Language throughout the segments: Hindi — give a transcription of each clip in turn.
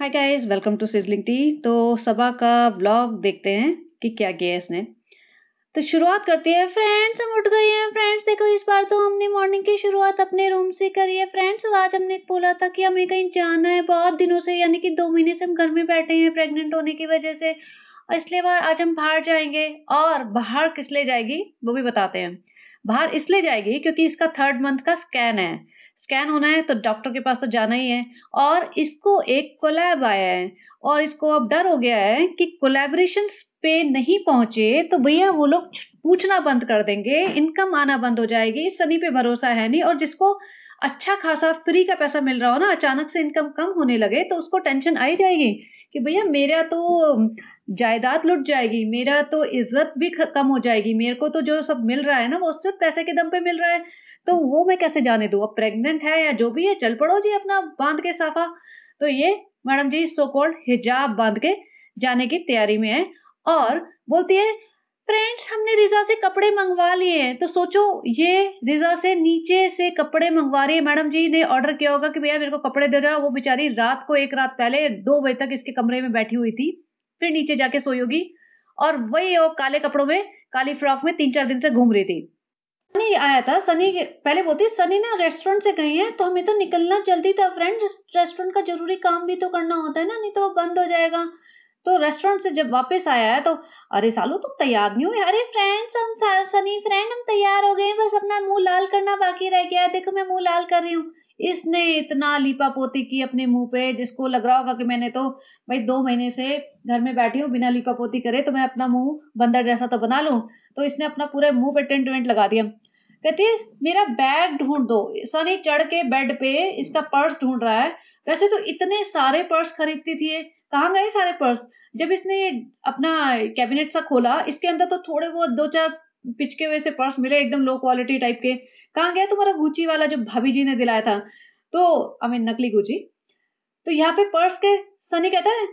hi guys welcome to sizzling tea तो सबा का ब्लॉग देखते हैं कि क्या किया इसने तो शुरुआत करती है फ्रेंड्स हम उठ गए हैं फ्रेंड्स देखो इस बार तो हमने मॉर्निंग की शुरुआत अपने रूम से करी है फ्रेंड्स और आज हमने बोला था कि हमें कहीं जाना है बहुत दिनों से यानी कि दो महीने से हम घर में बैठे हैं प्रेगनेंट होने की वजह से और इसलिए आज हम बाहर जाएंगे और बाहर किस ले जाएगी वो भी बताते हैं बाहर इसलिए जाएगी क्योंकि इसका थर्ड मंथ का स्कैन है स्कैन होना है तो डॉक्टर के पास तो जाना ही है और इसको एक कोलैब आया है और इसको अब डर हो गया है कि कोलेबरेशन पे नहीं पहुंचे तो भैया वो लोग पूछना बंद कर देंगे इनकम आना बंद हो जाएगी सनी पे भरोसा है नहीं और जिसको अच्छा खासा फ्री का पैसा मिल रहा हो ना अचानक से इनकम कम होने लगे तो उसको टेंशन आई जाएगी कि भैया मेरा तो जायदाद लुट जाएगी मेरा तो इज्जत भी कम हो जाएगी मेरे को तो जो सब मिल रहा है ना वो सिर्फ पैसे के दम पे मिल रहा है तो वो मैं कैसे जाने दू अब प्रेग्नेंट है या जो भी है चल पड़ो जी अपना बांध के साफा तो ये मैडम जी सो कॉल्ड हिजाब बांध के जाने की तैयारी में है और बोलती है फ्रेंड्स हमने रिजा से कपड़े मंगवा लिए हैं तो सोचो ये रिजा से नीचे से कपड़े मंगवा रही है मैडम जी ने ऑर्डर किया होगा कि भैया मेरे को कपड़े दे जाओ वो बेचारी रात को एक रात पहले दो बजे तक इसके कमरे में बैठी हुई थी फिर नीचे जाके सोई होगी और वही वो काले कपड़ों में काली फ्रॉक में तीन चार दिन से घूम रही थी सनी आया था सनी पहले बोलती सनी ना रेस्टोरेंट से गई है तो हमें तो निकलना जल्दी था फ्रेंड रेस्टोरेंट का जरूरी काम भी तो करना होता है ना नहीं तो वो बंद हो जाएगा तो रेस्टोरेंट से जब वापस आया है तो अरे सालू तुम तैयार नहीं हुए अरे फ्रेंड्स हम सनी फ्रेंड हम तैयार हो गए बस अपना मुंह लाल करना बाकी रह गया देखो मैं मुंह लाल कर रही हूँ इसने इतना लीपा पोती की अपने मुंह पे जिसको लग रहा होगा कि मैंने तो भाई दो महीने से घर में बैठी हूँ बिना लीपा पोती करे तो मैं अपना मुंह बंदर जैसा तो बना लू तो इसने अपना पूरे मुंह पे टेंट वेंट लगा दिया कहती है मेरा बैग ढूंढ दो सनी चढ़ के बेड पे इसका पर्स ढूंढ रहा है वैसे तो इतने सारे पर्स खरीदती थी ये कहाँ गए सारे पर्स जब इसने अपना कैबिनेट सा खोला इसके अंदर तो थोड़े बहुत दो चार पिचके हुए से पर्स मिले एकदम लो क्वालिटी टाइप के कहाँ गया तुम्हारा गुची वाला जो भाभी जी ने दिलाया था तो आई मीन नकली गुची तो यहाँ पे पर्स के सनी कहता है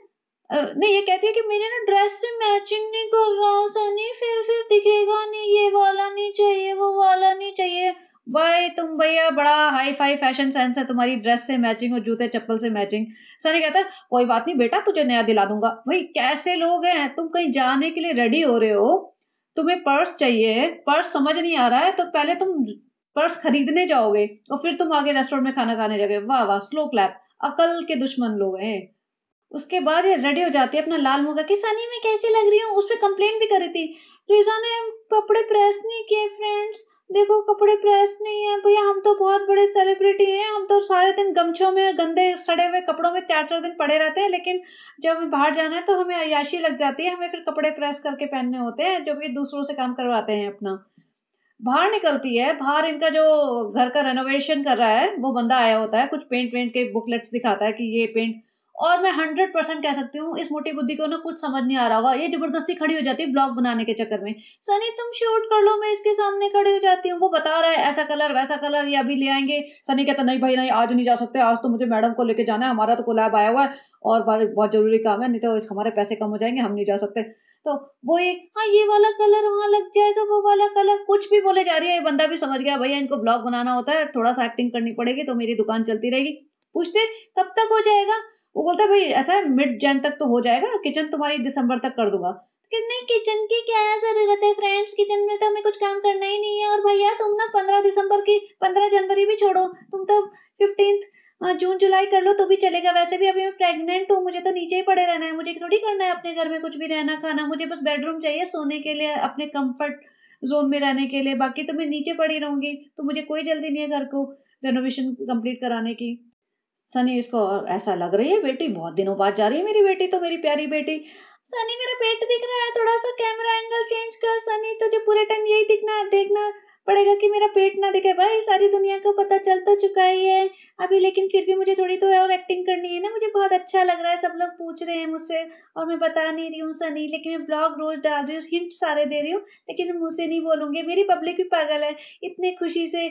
नहीं ये कहती है कि मेरे ना ड्रेस से मैचिंग नहीं कर रहा सनी फिर फिर दिखेगा नहीं ये वाला नहीं चाहिए वो वाला नहीं चाहिए भाई तुम भैया बड़ा हाई फाई फैशन सेंस है तुम्हारी ड्रेस से मैचिंग और जूते चप्पल से मैचिंग सनी कहता है कोई बात नहीं बेटा तुझे नया दिला दूंगा भाई कैसे लोग हैं तुम कहीं जाने के लिए रेडी हो रहे हो तुम्हें पर्स चाहिए पर्स समझ नहीं आ रहा है तो पहले तुम पर्स खरीदने जाओगे और फिर तुम आगे रेस्टोरेंट में खाना खाने जाओगे वाह वाह स्लो क्लैप अकल के दुश्मन लोग हैं उसके बाद ये रेडी हो जाती है अपना लाल का कि सनी मैं कैसी लग रही हूँ उस पर कंप्लेन भी करी थी रिजा तो ने कपड़े प्रेस नहीं किए फ्रेंड्स देखो कपड़े प्रेस नहीं है भैया हम तो बहुत बड़े सेलिब्रिटी हैं हम तो सारे दिन गमछों में गंदे सड़े हुए कपड़ों में चार चार दिन पड़े रहते हैं लेकिन जब हमें बाहर जाना है तो हमें अयाशी लग जाती है हमें फिर कपड़े प्रेस करके पहनने होते हैं जो कि दूसरों से काम करवाते हैं अपना बाहर निकलती है बाहर इनका जो घर का रेनोवेशन कर रहा है वो बंदा आया होता है कुछ पेंट वेंट के बुकलेट्स दिखाता है कि ये पेंट और मैं हंड्रेड परसेंट कह सकती हूँ इस मोटी बुद्धि को ना कुछ समझ नहीं आ रहा होगा ये जबरदस्ती खड़ी हो जाती है ब्लॉग बनाने के चक्कर में सनी तुम शूट कर लो मैं इसके सामने खड़ी हो जाती हूँ वो बता रहा है ऐसा कलर वैसा कलर ये अभी ले आएंगे सनी कहता नहीं भाई नहीं आज नहीं जा सकते आज तो मुझे मैडम को लेके जाना है हमारा तो कोलैब आया हुआ है और बहुत जरूरी काम है नहीं तो हमारे पैसे कम हो जाएंगे हम नहीं जा सकते तो वो ये हाँ ये वाला कलर वहाँ लग जाएगा वो वाला कलर कुछ भी बोले जा रही है ये बंदा भी समझ गया भैया इनको ब्लॉग बनाना होता है थोड़ा सा एक्टिंग करनी पड़ेगी तो मेरी दुकान चलती रहेगी पूछते कब तक हो जाएगा वो बोलता है भाई ऐसा है मिड जैन तक तो हो जाएगा किचन तुम्हारी दिसंबर तक कर दूंगा तो नहीं किचन की क्या जरूरत है फ्रेंड्स किचन में तो हमें कुछ काम करना ही नहीं है और भैया तुम ना पंद्रह दिसंबर की पंद्रह जनवरी भी छोड़ो तुम तो फिफ्टीन जून जुलाई कर लो तो भी चलेगा वैसे भी अभी मैं प्रेग्नेंट हूँ मुझे तो नीचे ही पड़े रहना है मुझे थोड़ी करना है अपने घर में कुछ भी रहना खाना मुझे बस बेडरूम चाहिए सोने के लिए अपने कम्फर्ट जोन में रहने के लिए बाकी तो मैं नीचे पड़ी रहूंगी तो मुझे कोई जल्दी नहीं है घर को रेनोवेशन कम्प्लीट कराने की सनी इसको ऐसा लग रही है बेटी बहुत दिनों बाद जा रही है मेरी बेटी तो मेरी प्यारी बेटी सनी मेरा पेट दिख रहा है थोड़ा सा कैमरा एंगल चेंज कर सनी तुझे पूरे टाइम यही दिखना देखना पड़ेगा कि मेरा पेट ना दिखे भाई सारी दुनिया को पता चल तो चुका ही है अभी लेकिन फिर भी मुझे थोड़ी तो और एक्टिंग करनी है ना मुझे बहुत अच्छा लग रहा है सब लोग पूछ रहे हैं मुझसे और मैं बता नहीं रही हूँ सनी लेकिन मैं ब्लॉग रोज डाल रही हूँ हिंट सारे दे रही हूँ लेकिन मुँह से नहीं बोलूँगी मेरी पब्लिक भी पागल है इतने खुशी से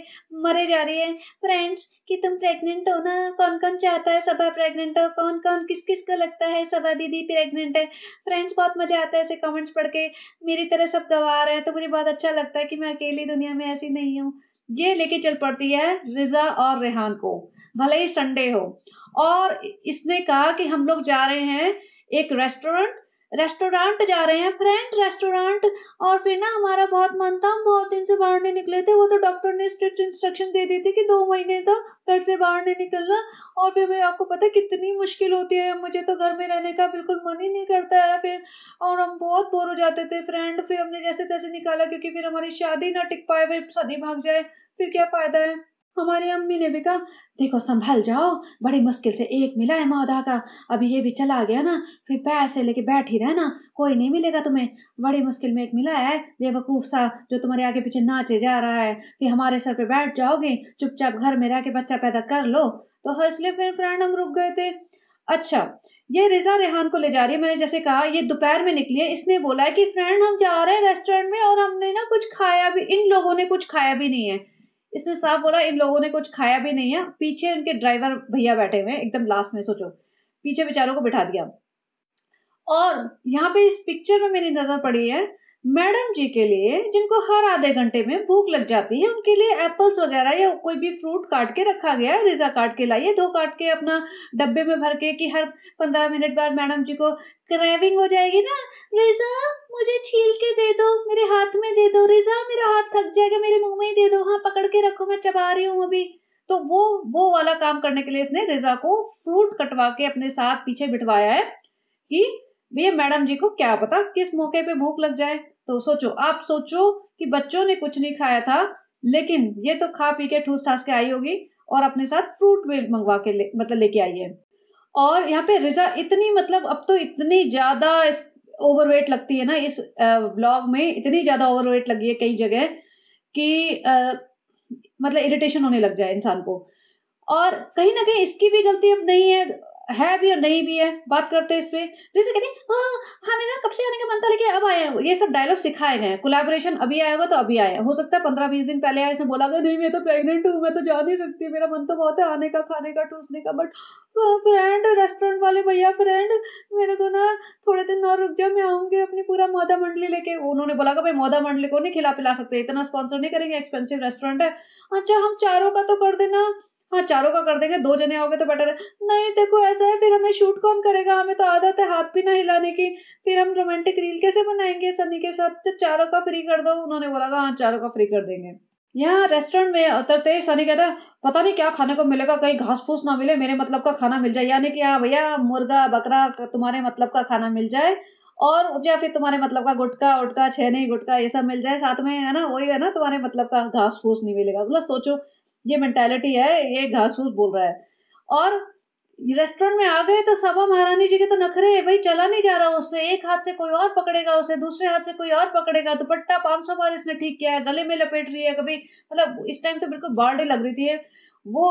मरे जा रही है फ्रेंड्स कि तुम प्रेगनेंट हो ना कौन कौन चाहता है सभा प्रेगनेंट हो कौन कौन किस किस को लगता है सभा दीदी प्रेगनेंट है फ्रेंड्स बहुत मज़ा आता है ऐसे कमेंट्स पढ़ के मेरी तरह सब गवा रहे हैं तो मुझे बहुत अच्छा लगता है कि मैं अकेली दुनिया में मैं ऐसी नहीं हूँ ये लेके चल पड़ती है रिजा और रेहान को भले ही संडे हो और इसने कहा कि हम लोग जा रहे हैं एक रेस्टोरेंट रेस्टोरेंट जा रहे हैं फ्रेंड रेस्टोरेंट और फिर ना हमारा बहुत मन था हम बहुत दिन से बाहर नहीं निकले थे वो तो डॉक्टर ने स्ट्रिक्ट इंस्ट्रक्शन दे दी थी कि दो महीने तक तो घर से बाहर नहीं निकलना और फिर भाई आपको पता है कितनी मुश्किल होती है मुझे तो घर में रहने का बिल्कुल मन ही नहीं करता है फिर और हम बहुत बोर हो जाते थे फ्रेंड फिर हमने जैसे तैसे निकाला क्योंकि फिर हमारी शादी ना टिक पाए भाई सदी भाग जाए फिर क्या फ़ायदा है हमारी अम्मी ने भी कहा देखो संभल जाओ बड़ी मुश्किल से एक मिला है मौदा का अभी ये भी चला गया ना फिर पैसे लेके बैठ ही रहना कोई नहीं मिलेगा तुम्हें बड़ी मुश्किल में एक मिला है बेवकूफ सा जो तुम्हारे आगे पीछे नाचे जा रहा है फिर हमारे सर पे बैठ जाओगे चुपचाप घर में रह के बच्चा पैदा कर लो तो इसलिए फिर फ्रेंड हम रुक गए थे अच्छा ये रिजा रेहान को ले जा रही है मैंने जैसे कहा ये दोपहर में निकली है इसने बोला है कि फ्रेंड हम जा रहे हैं रेस्टोरेंट में और हमने ना कुछ खाया भी इन लोगों ने कुछ खाया भी नहीं है इसने साफ बोला इन लोगों ने कुछ खाया भी नहीं है पीछे उनके ड्राइवर भैया बैठे हुए हैं एकदम लास्ट में सोचो पीछे बेचारों को बिठा दिया और यहाँ पे इस पिक्चर में मेरी नजर पड़ी है मैडम जी के लिए जिनको हर आधे घंटे में भूख लग जाती है उनके लिए एप्पल्स वगैरह या कोई भी फ्रूट काट के रखा गया है रिजा काट के लाइए दो काट के अपना डब्बे में भर के कि हर पंद्रह मिनट बाद मैडम जी को क्रैविंग हो जाएगी ना रिजा मुझे छील के दे दो मेरे हाथ में दे दो रिजा मेरा हाथ थक जाएगा मेरे मुंह में ही दे दो हाँ पकड़ के रखो मैं चबा रही हूँ अभी तो वो वो वाला काम करने के लिए इसने रिजा को फ्रूट कटवा के अपने साथ पीछे बिठवाया है कि भैया मैडम जी को क्या पता किस मौके पे भूख लग जाए तो सोचो आप सोचो कि बच्चों ने कुछ नहीं खाया था लेकिन ये तो खा पी के ठूस ठास के आई होगी और अपने साथ फ्रूट भी मंगवा के ले, मतलब लेके आई है और यहाँ पे रिजा इतनी मतलब अब तो इतनी ज्यादा ओवरवेट लगती है ना इस ब्लॉग में इतनी ज्यादा ओवरवेट लगी है कई जगह कि आ, मतलब इरिटेशन होने लग जाए इंसान को और कहीं ना कहीं इसकी भी गलती अब नहीं है है भी और नहीं भी है बात करते हैं इस पर जैसे कहते हैं हाँ, हमें ना कब से आने का मन था लेकिन अब आए हैं ये सब डायलॉग सिखाए गए हैं कोलाबोरेशन अभी आएगा तो अभी आए हो सकता है पंद्रह बीस दिन पहले आए इसे बोला गया नहीं मैं तो प्रेगनेंट हूँ मैं तो जा नहीं सकती मेरा मन तो बहुत है आने का खाने का टूसने का बट फ्रेंड रेस्टोरेंट वाले भैया फ्रेंड मेरे को ना थोड़े दिन और रुक जाओ मैं आऊँगी अपनी पूरा मौदा मंडली लेके उन्होंने बोला भाई मौदा मंडली को नहीं खिला पिला सकते इतना स्पॉन्सर नहीं करेंगे एक्सपेंसिव रेस्टोरेंट है अच्छा हम चारों का तो कर देना हाँ चारों का कर देंगे दो जने आओगे तो बेटर है नहीं देखो ऐसा है फिर हमें शूट कौन करेगा हमें तो आदत है हाथ भी ना हिलाने की फिर हम रोमांटिक रील कैसे बनाएंगे सनी के साथ तो चारों का फ्री कर दो उन्होंने बोला हाँ चारों का फ्री कर देंगे यहाँ रेस्टोरेंट में उतरते ही सनी कहता पता नहीं क्या खाने को मिलेगा कहीं घास फूस ना मिले मेरे मतलब का खाना मिल जाए यानी कि हाँ भैया मुर्गा बकरा तुम्हारे मतलब का खाना मिल जाए और या फिर तुम्हारे मतलब का गुटका उटका छेनी गुटका ये सब मिल जाए साथ में है ना वही है ना तुम्हारे मतलब का घास फूस नहीं मिलेगा मतलब सोचो ये मेंटेलिटी है ये घास फूस बोल रहा है और रेस्टोरेंट में आ गए तो सभा महारानी जी के तो नखरे है भाई चला नहीं जा रहा उससे एक हाथ से कोई और पकड़ेगा उसे दूसरे हाथ से कोई और पकड़ेगा दुपट्टा तो पांच सौ बार इसने ठीक किया है गले में लपेट रही है कभी मतलब इस टाइम तो बिल्कुल बाढ़ लग रही थी वो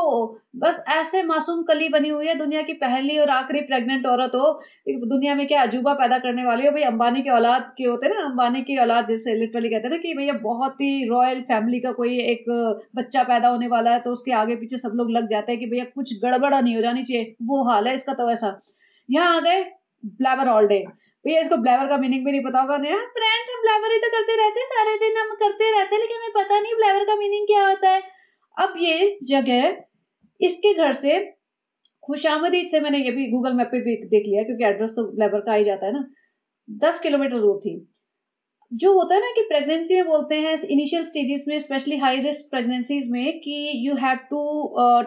बस ऐसे मासूम कली बनी हुई है दुनिया की पहली और आखिरी प्रेग्नेंट औरत हो दुनिया में क्या अजूबा पैदा करने वाली हो भाई अंबानी की औलाद के होते हैं ना अंबानी की औलाद जैसे लिटरली कहते हैं ना कि भैया बहुत ही रॉयल फैमिली का कोई एक बच्चा पैदा होने वाला है तो उसके आगे पीछे सब लोग लग जाते हैं कि भैया कुछ गड़बड़ा नहीं हो जानी चाहिए वो हाल है इसका तो ऐसा यहाँ आ गए ब्लैवर ऑल डे भैया इसको ब्लैवर का मीनिंग भी नहीं पता होगा फ्रेंड्स हम ब्लैवर ही तो करते रहते सारे दिन हम करते रहते लेकिन हमें पता नहीं ब्लैवर का मीनिंग अब ये जगह इसके घर से खुशामदीद से मैंने ये भी गूगल मैप पे भी देख लिया क्योंकि एड्रेस तो लेबर का ही जाता है ना दस किलोमीटर दूर थी जो होता है ना कि प्रेगनेंसी में बोलते हैं इनिशियल स्टेजेस में स्पेशली हाई रिस्क प्रेगनेंसीज में कि you have to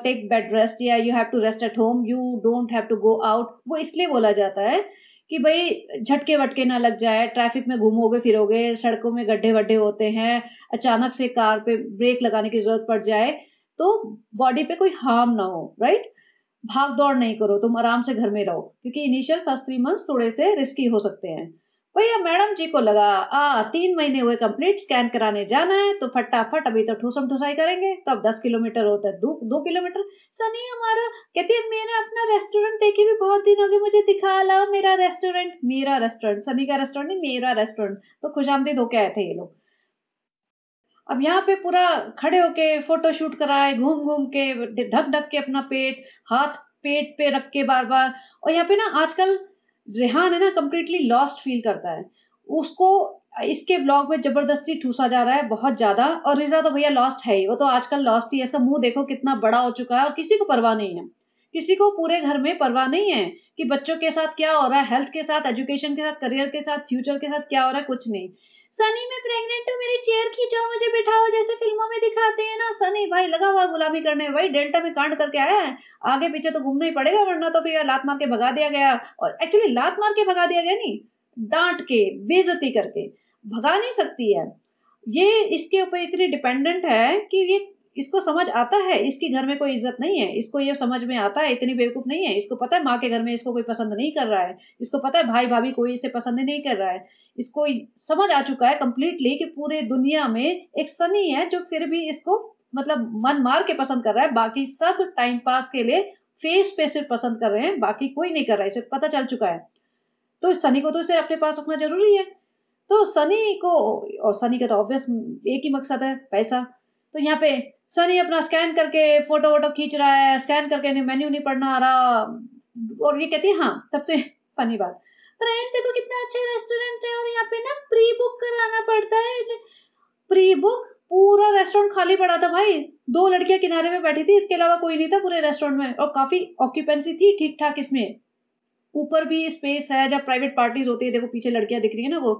take bed rest या you have to rest at home you don't have to go out वो इसलिए बोला जाता है कि भाई झटके वटके ना लग जाए ट्रैफिक में घूमोगे फिरोगे सड़कों में गड्ढे वड्ढे होते हैं अचानक से कार पे ब्रेक लगाने की जरूरत पड़ जाए तो बॉडी पे कोई हार्म ना हो राइट भाग दौड़ नहीं करो तुम आराम से घर में रहो क्योंकि इनिशियल फर्स्ट थ्री मंथ्स थोड़े से रिस्की हो सकते हैं भैया मैडम जी को लगा आ तीन महीने हुए कंप्लीट स्कैन कराने जाना है तो फटाफट अभी तो ठूसम ठुसाई करेंगे तो अब दस किलोमीटर होता है दो दो किलोमीटर सनी हमारा कहती है मेरा अपना रेस्टोरेंट देखे भी बहुत दिन हो गए मुझे दिखा ला मेरा रेस्टोरेंट मेरा रेस्टोरेंट सनी का रेस्टोरेंट नहीं मेरा रेस्टोरेंट तो खुशामदीद धोके आए थे ये लोग अब यहाँ पे पूरा खड़े होके फोटो शूट कराए घूम घूम के ढक ढक के अपना पेट हाथ पेट पे रख के बार बार और यहाँ पे ना आजकल रेहान है ना कम्प्लीटली लॉस्ट फील करता है उसको इसके ब्लॉग में जबरदस्ती ठूसा जा रहा है बहुत ज्यादा और रिजा तो भैया लॉस्ट है ही वो तो आजकल लॉस्ट ही है इसका मुंह देखो कितना बड़ा हो चुका है और किसी को परवाह नहीं है किसी को पूरे घर में परवाह नहीं है कि बच्चों के साथ क्या हो रहा है हेल्थ के साथ एजुकेशन के साथ करियर के साथ फ्यूचर के साथ क्या हो रहा है कुछ नहीं सनी मैं प्रेग्नेंट हूँ मेरी चेयर खींचो मुझे बिठाओ जैसे फिल्मों में दिखाते हैं ना सनी भाई लगा हुआ गुलाबी करने भाई डेल्टा में कांड करके आया है आगे पीछे तो घूमना ही पड़ेगा वरना तो फिर लात मार के भगा दिया गया और एक्चुअली लात मार के भगा दिया गया नहीं डांट के बेजती करके भगा नहीं सकती है ये इसके ऊपर इतनी डिपेंडेंट है कि ये इसको समझ आता है इसके घर में कोई इज्जत नहीं है इसको ये समझ में आता है इतनी बेवकूफ नहीं है इसको पता है माँ के घर में इसको कोई पसंद नहीं कर रहा है इसको पता है भाई भाभी कोई इसे पसंद नहीं कर रहा है इसको समझ आ चुका है कंप्लीटली कि पूरे दुनिया में एक सनी है जो फिर भी इसको मतलब मन मार के पसंद कर रहा है बाकी सब टाइम पास के लिए फेस पे सिर्फ पसंद कर रहे हैं बाकी कोई नहीं कर रहा है इसे पता चल चुका है तो सनी को तो इसे अपने पास रखना जरूरी है तो सनी को और सनी का तो ऑब्वियस एक ही मकसद है पैसा तो यहाँ पे सनी अपना स्कैन करके फोटो वोटो खींच रहा है स्कैन करके मेन्यू नहीं पढ़ना आ रहा और ये कहती है हाँ सबसे फनी बात रेंट देखो कितना अच्छा रेस्टोरेंट है और यहाँ पे ना प्री बुक कराना पड़ता है प्री बुक पूरा रेस्टोरेंट खाली पड़ा था भाई दो लड़कियां किनारे में बैठी थी इसके अलावा कोई नहीं था पूरे रेस्टोरेंट में और काफी ऑक्यूपेंसी थी ठीक ठाक इसमें ऊपर भी स्पेस है जब प्राइवेट पार्टीज होती है देखो पीछे लड़कियां दिख रही है ना वो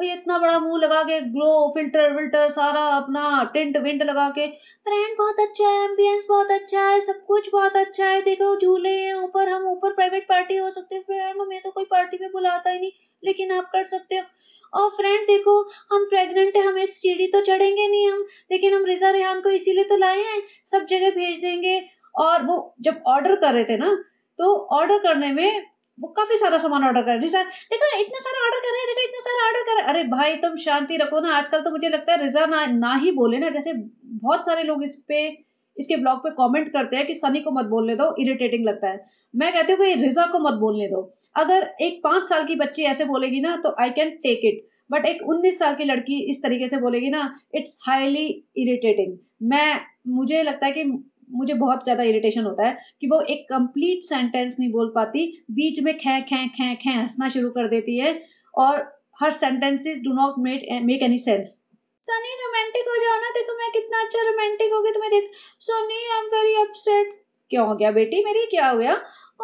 और ये इतना बड़ा मुंह लगा के ग्लो फिल्टर विल्टर सारा अपना टेंट विंट लगा के रेंट बहुत अच्छा है एम्बियंस बहुत अच्छा है सब कुछ बहुत अच्छा है देखो झूले हैं ऊपर हम ऊपर प्राइवेट पार्टी हो सकते हैं फ्रेंड हमें तो कोई पार्टी में बुलाता ही नहीं लेकिन आप कर सकते हो और फ्रेंड देखो हम प्रेग्नेंट है हमें सीढ़ी तो चढ़ेंगे नहीं हम लेकिन हम रिजा रेहान को इसीलिए तो लाए हैं सब जगह भेज देंगे और वो जब ऑर्डर कर रहे थे ना तो ऑर्डर करने में वो काफी सारा सामान ऑर्डर कर रिजा देखा इतना सारा ऑर्डर कर रहे हैं देखा इतना सारा ऑर्डर कर रहे अरे भाई तुम शांति रखो ना आजकल तो मुझे लगता है रिजा ना ना ही बोले ना जैसे बहुत सारे लोग इस पे इसके ब्लॉग पे कमेंट करते हैं कि सनी को मत बोलने दो इरिटेटिंग लगता है मैं कहती हूँ भाई रिजा को मत बोलने दो अगर एक पांच साल की बच्ची ऐसे बोलेगी ना तो I can take it but एक उन्नीस साल की लड़की इस तरीके से बोलेगी ना इट्स हाईली इरिटेटिंग मैं मुझे लगता है कि मुझे बहुत ज़्यादा इरिटेशन होता है कि वो एक कंप्लीट सेंटेंस नहीं बोल पाती बीच में खे खे खे खे हंसना शुरू कर देती है और हर sentences do not make make any sense Sunny romantic हो जाओ ना देखो मैं कितना अच्छा रोमांटिक हो गया तुम्हें देख Soni I am very upset क्या हो गया बेटी मेरी क्या हो गया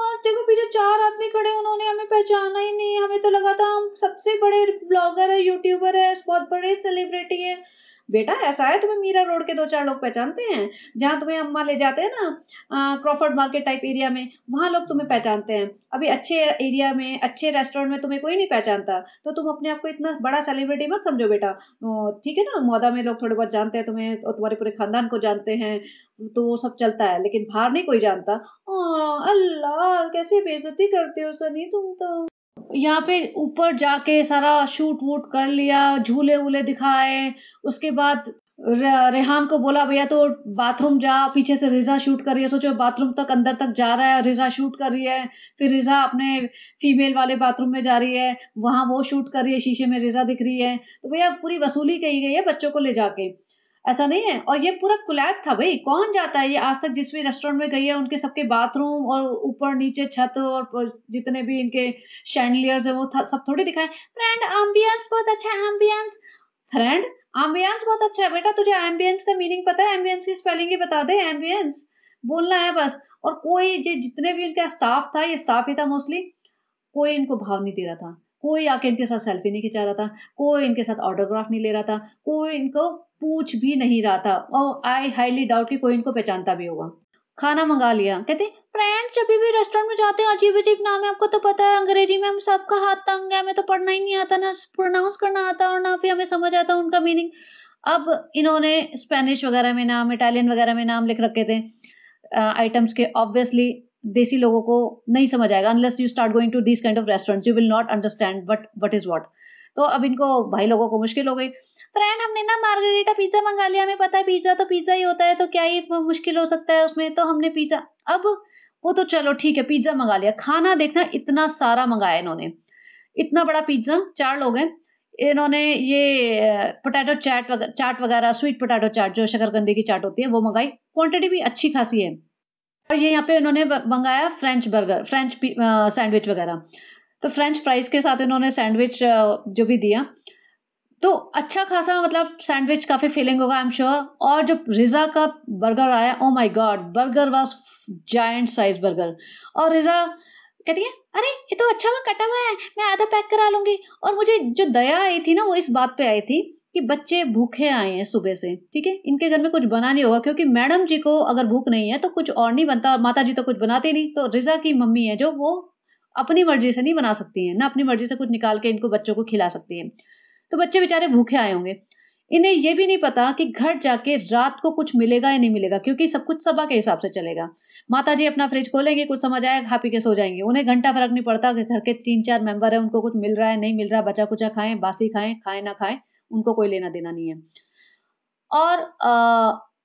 और देखो पीछे चार आदमी खड़े उन्होंने हमें पहचाना ही नहीं हमें तो लगा था हम सबसे बड़े ब्लॉगर है यूट्यूबर है बहुत बड़े सेलिब्रिटी है बेटा ऐसा है तुम्हें मीरा रोड के दो चार लोग पहचानते हैं जहाँ तुम्हें अम्मा ले जाते हैं ना क्रॉफर्ड मार्केट टाइप एरिया में वहाँ लोग तुम्हें पहचानते हैं अभी अच्छे एरिया में अच्छे रेस्टोरेंट में तुम्हें कोई नहीं पहचानता तो तुम अपने आप को इतना बड़ा सेलिब्रिटी मत समझो बेटा तो ठीक है ना मौदा में लोग थोड़े बहुत जानते हैं तुम्हें और तुम्हारे पूरे खानदान को जानते हैं तो वो सब चलता है लेकिन बाहर नहीं कोई जानता अल्लाह कैसे बेजती करते हो सनी तुम तो यहाँ पे ऊपर जाके सारा शूट वूट कर लिया झूले वूले दिखाए उसके बाद रेहान को बोला भैया तो बाथरूम जा पीछे से रिजा शूट कर रही है सोचो बाथरूम तक अंदर तक जा रहा है रिजा शूट कर रही है फिर रिजा अपने फीमेल वाले बाथरूम में जा रही है वहाँ वो शूट कर रही है शीशे में रिजा दिख रही है तो भैया पूरी वसूली कही गई है बच्चों को ले जाके ऐसा नहीं है और ये पूरा कुलैब था भाई कौन जाता है ये आज तक जिस भी रेस्टोरेंट में गई है उनके सबके बाथरूम और ऊपर नीचे छत और जितने भी इनके शैंडलियर्स है वो सब थोड़ी दिखाए फ्रेंड एम्बियंस बहुत अच्छा है एम्बियंस फ्रेंड एम्बियंस बहुत अच्छा है बेटा तुझे एम्बियंस का मीनिंग पता है एम्बियंस की स्पेलिंग ही बता दे एम्बियंस बोलना है बस और कोई जो जितने भी इनका स्टाफ था ये स्टाफ ही था मोस्टली कोई इनको भाव नहीं दे रहा था कोई आके इनके साथ सेल्फी नहीं खिंचा रहा था कोई इनके साथ ऑटोग्राफ नहीं ले रहा था कोई इनको पूछ भी नहीं रहा था और आई हाईली डाउट कि कोई इनको पहचानता भी होगा खाना मंगा लिया कहते फ्रेंड्स जब भी रेस्टोरेंट में जाते हैं अजीब अजीब नाम है आपको तो पता है अंग्रेजी में हम सबका हाथ तंग है हमें तो पढ़ना ही नहीं आता ना प्रोनाउंस करना आता और ना फिर हमें समझ आता उनका मीनिंग अब इन्होंने स्पेनिश वगैरह में नाम इटालियन वगैरह में नाम लिख रखे थे आइटम्स के ऑब्वियसली देसी लोगों को नहीं समझ आएगा unless you start going to this kind of restaurant you will not understand what what is what तो अब इनको भाई लोगों को मुश्किल हो गई फ्रेंड हमने ना मार्गरेटा पिज्ज़ा मंगा लिया हमें पता है पिज़्ज़ा तो पिज़्ज़ा ही होता है तो क्या ही मुश्किल हो सकता है उसमें तो हमने पिज़्ज़ा अब वो तो चलो ठीक है पिज़्ज़ा मंगा लिया खाना देखना इतना सारा मंगाया इन्होंने इतना बड़ा पिज़्ज़ा चार लोग हैं इन्होंने ये पोटैटो चाट वगैरह चाट वगैरह स्वीट पोटैटो चाट जो शकरकंदी की चाट होती है वो मंगाई क्वांटिटी भी अच्छी खासी है और ये यहाँ पे इन्होंने मंगाया फ्रेंच बर्गर फ्रेंच सैंडविच वगैरह तो फ्रेंच फ्राइज के साथ इन्होंने सैंडविच जो भी दिया तो अच्छा खासा मतलब सैंडविच काफ़ी फीलिंग होगा आई एम श्योर और जो रिज़ा का बर्गर आया oh my god burger was giant size burger और रिज़ा कहती है अरे ये तो अच्छा हुआ कटा हुआ है मैं आधा पैक करा लूंगी और मुझे जो दया आई थी ना वो इस बात पे आई थी कि बच्चे भूखे आए हैं सुबह से ठीक है इनके घर में कुछ बना नहीं होगा क्योंकि मैडम जी को अगर भूख नहीं है तो कुछ और नहीं बनता और माता जी तो कुछ बनाते नहीं तो रिजा की मम्मी है जो वो अपनी मर्जी से नहीं बना सकती है ना अपनी मर्जी से कुछ निकाल के इनको बच्चों को खिला सकती है तो बच्चे बेचारे भूखे आए होंगे इन्हें यह भी नहीं पता कि घर जाके रात को कुछ मिलेगा या नहीं मिलेगा क्योंकि सब कुछ सभा के हिसाब से चलेगा माता जी अपना फ्रिज खोलेंगे कुछ समझ आया खा पी के सो जाएंगे उन्हें घंटा फर्क नहीं पड़ता कि घर के तीन चार मेंबर है उनको कुछ मिल रहा है नहीं मिल रहा है बचा कुचा खाएं बासी खाएं खाएं ना खाएं उनको कोई लेना देना नहीं है और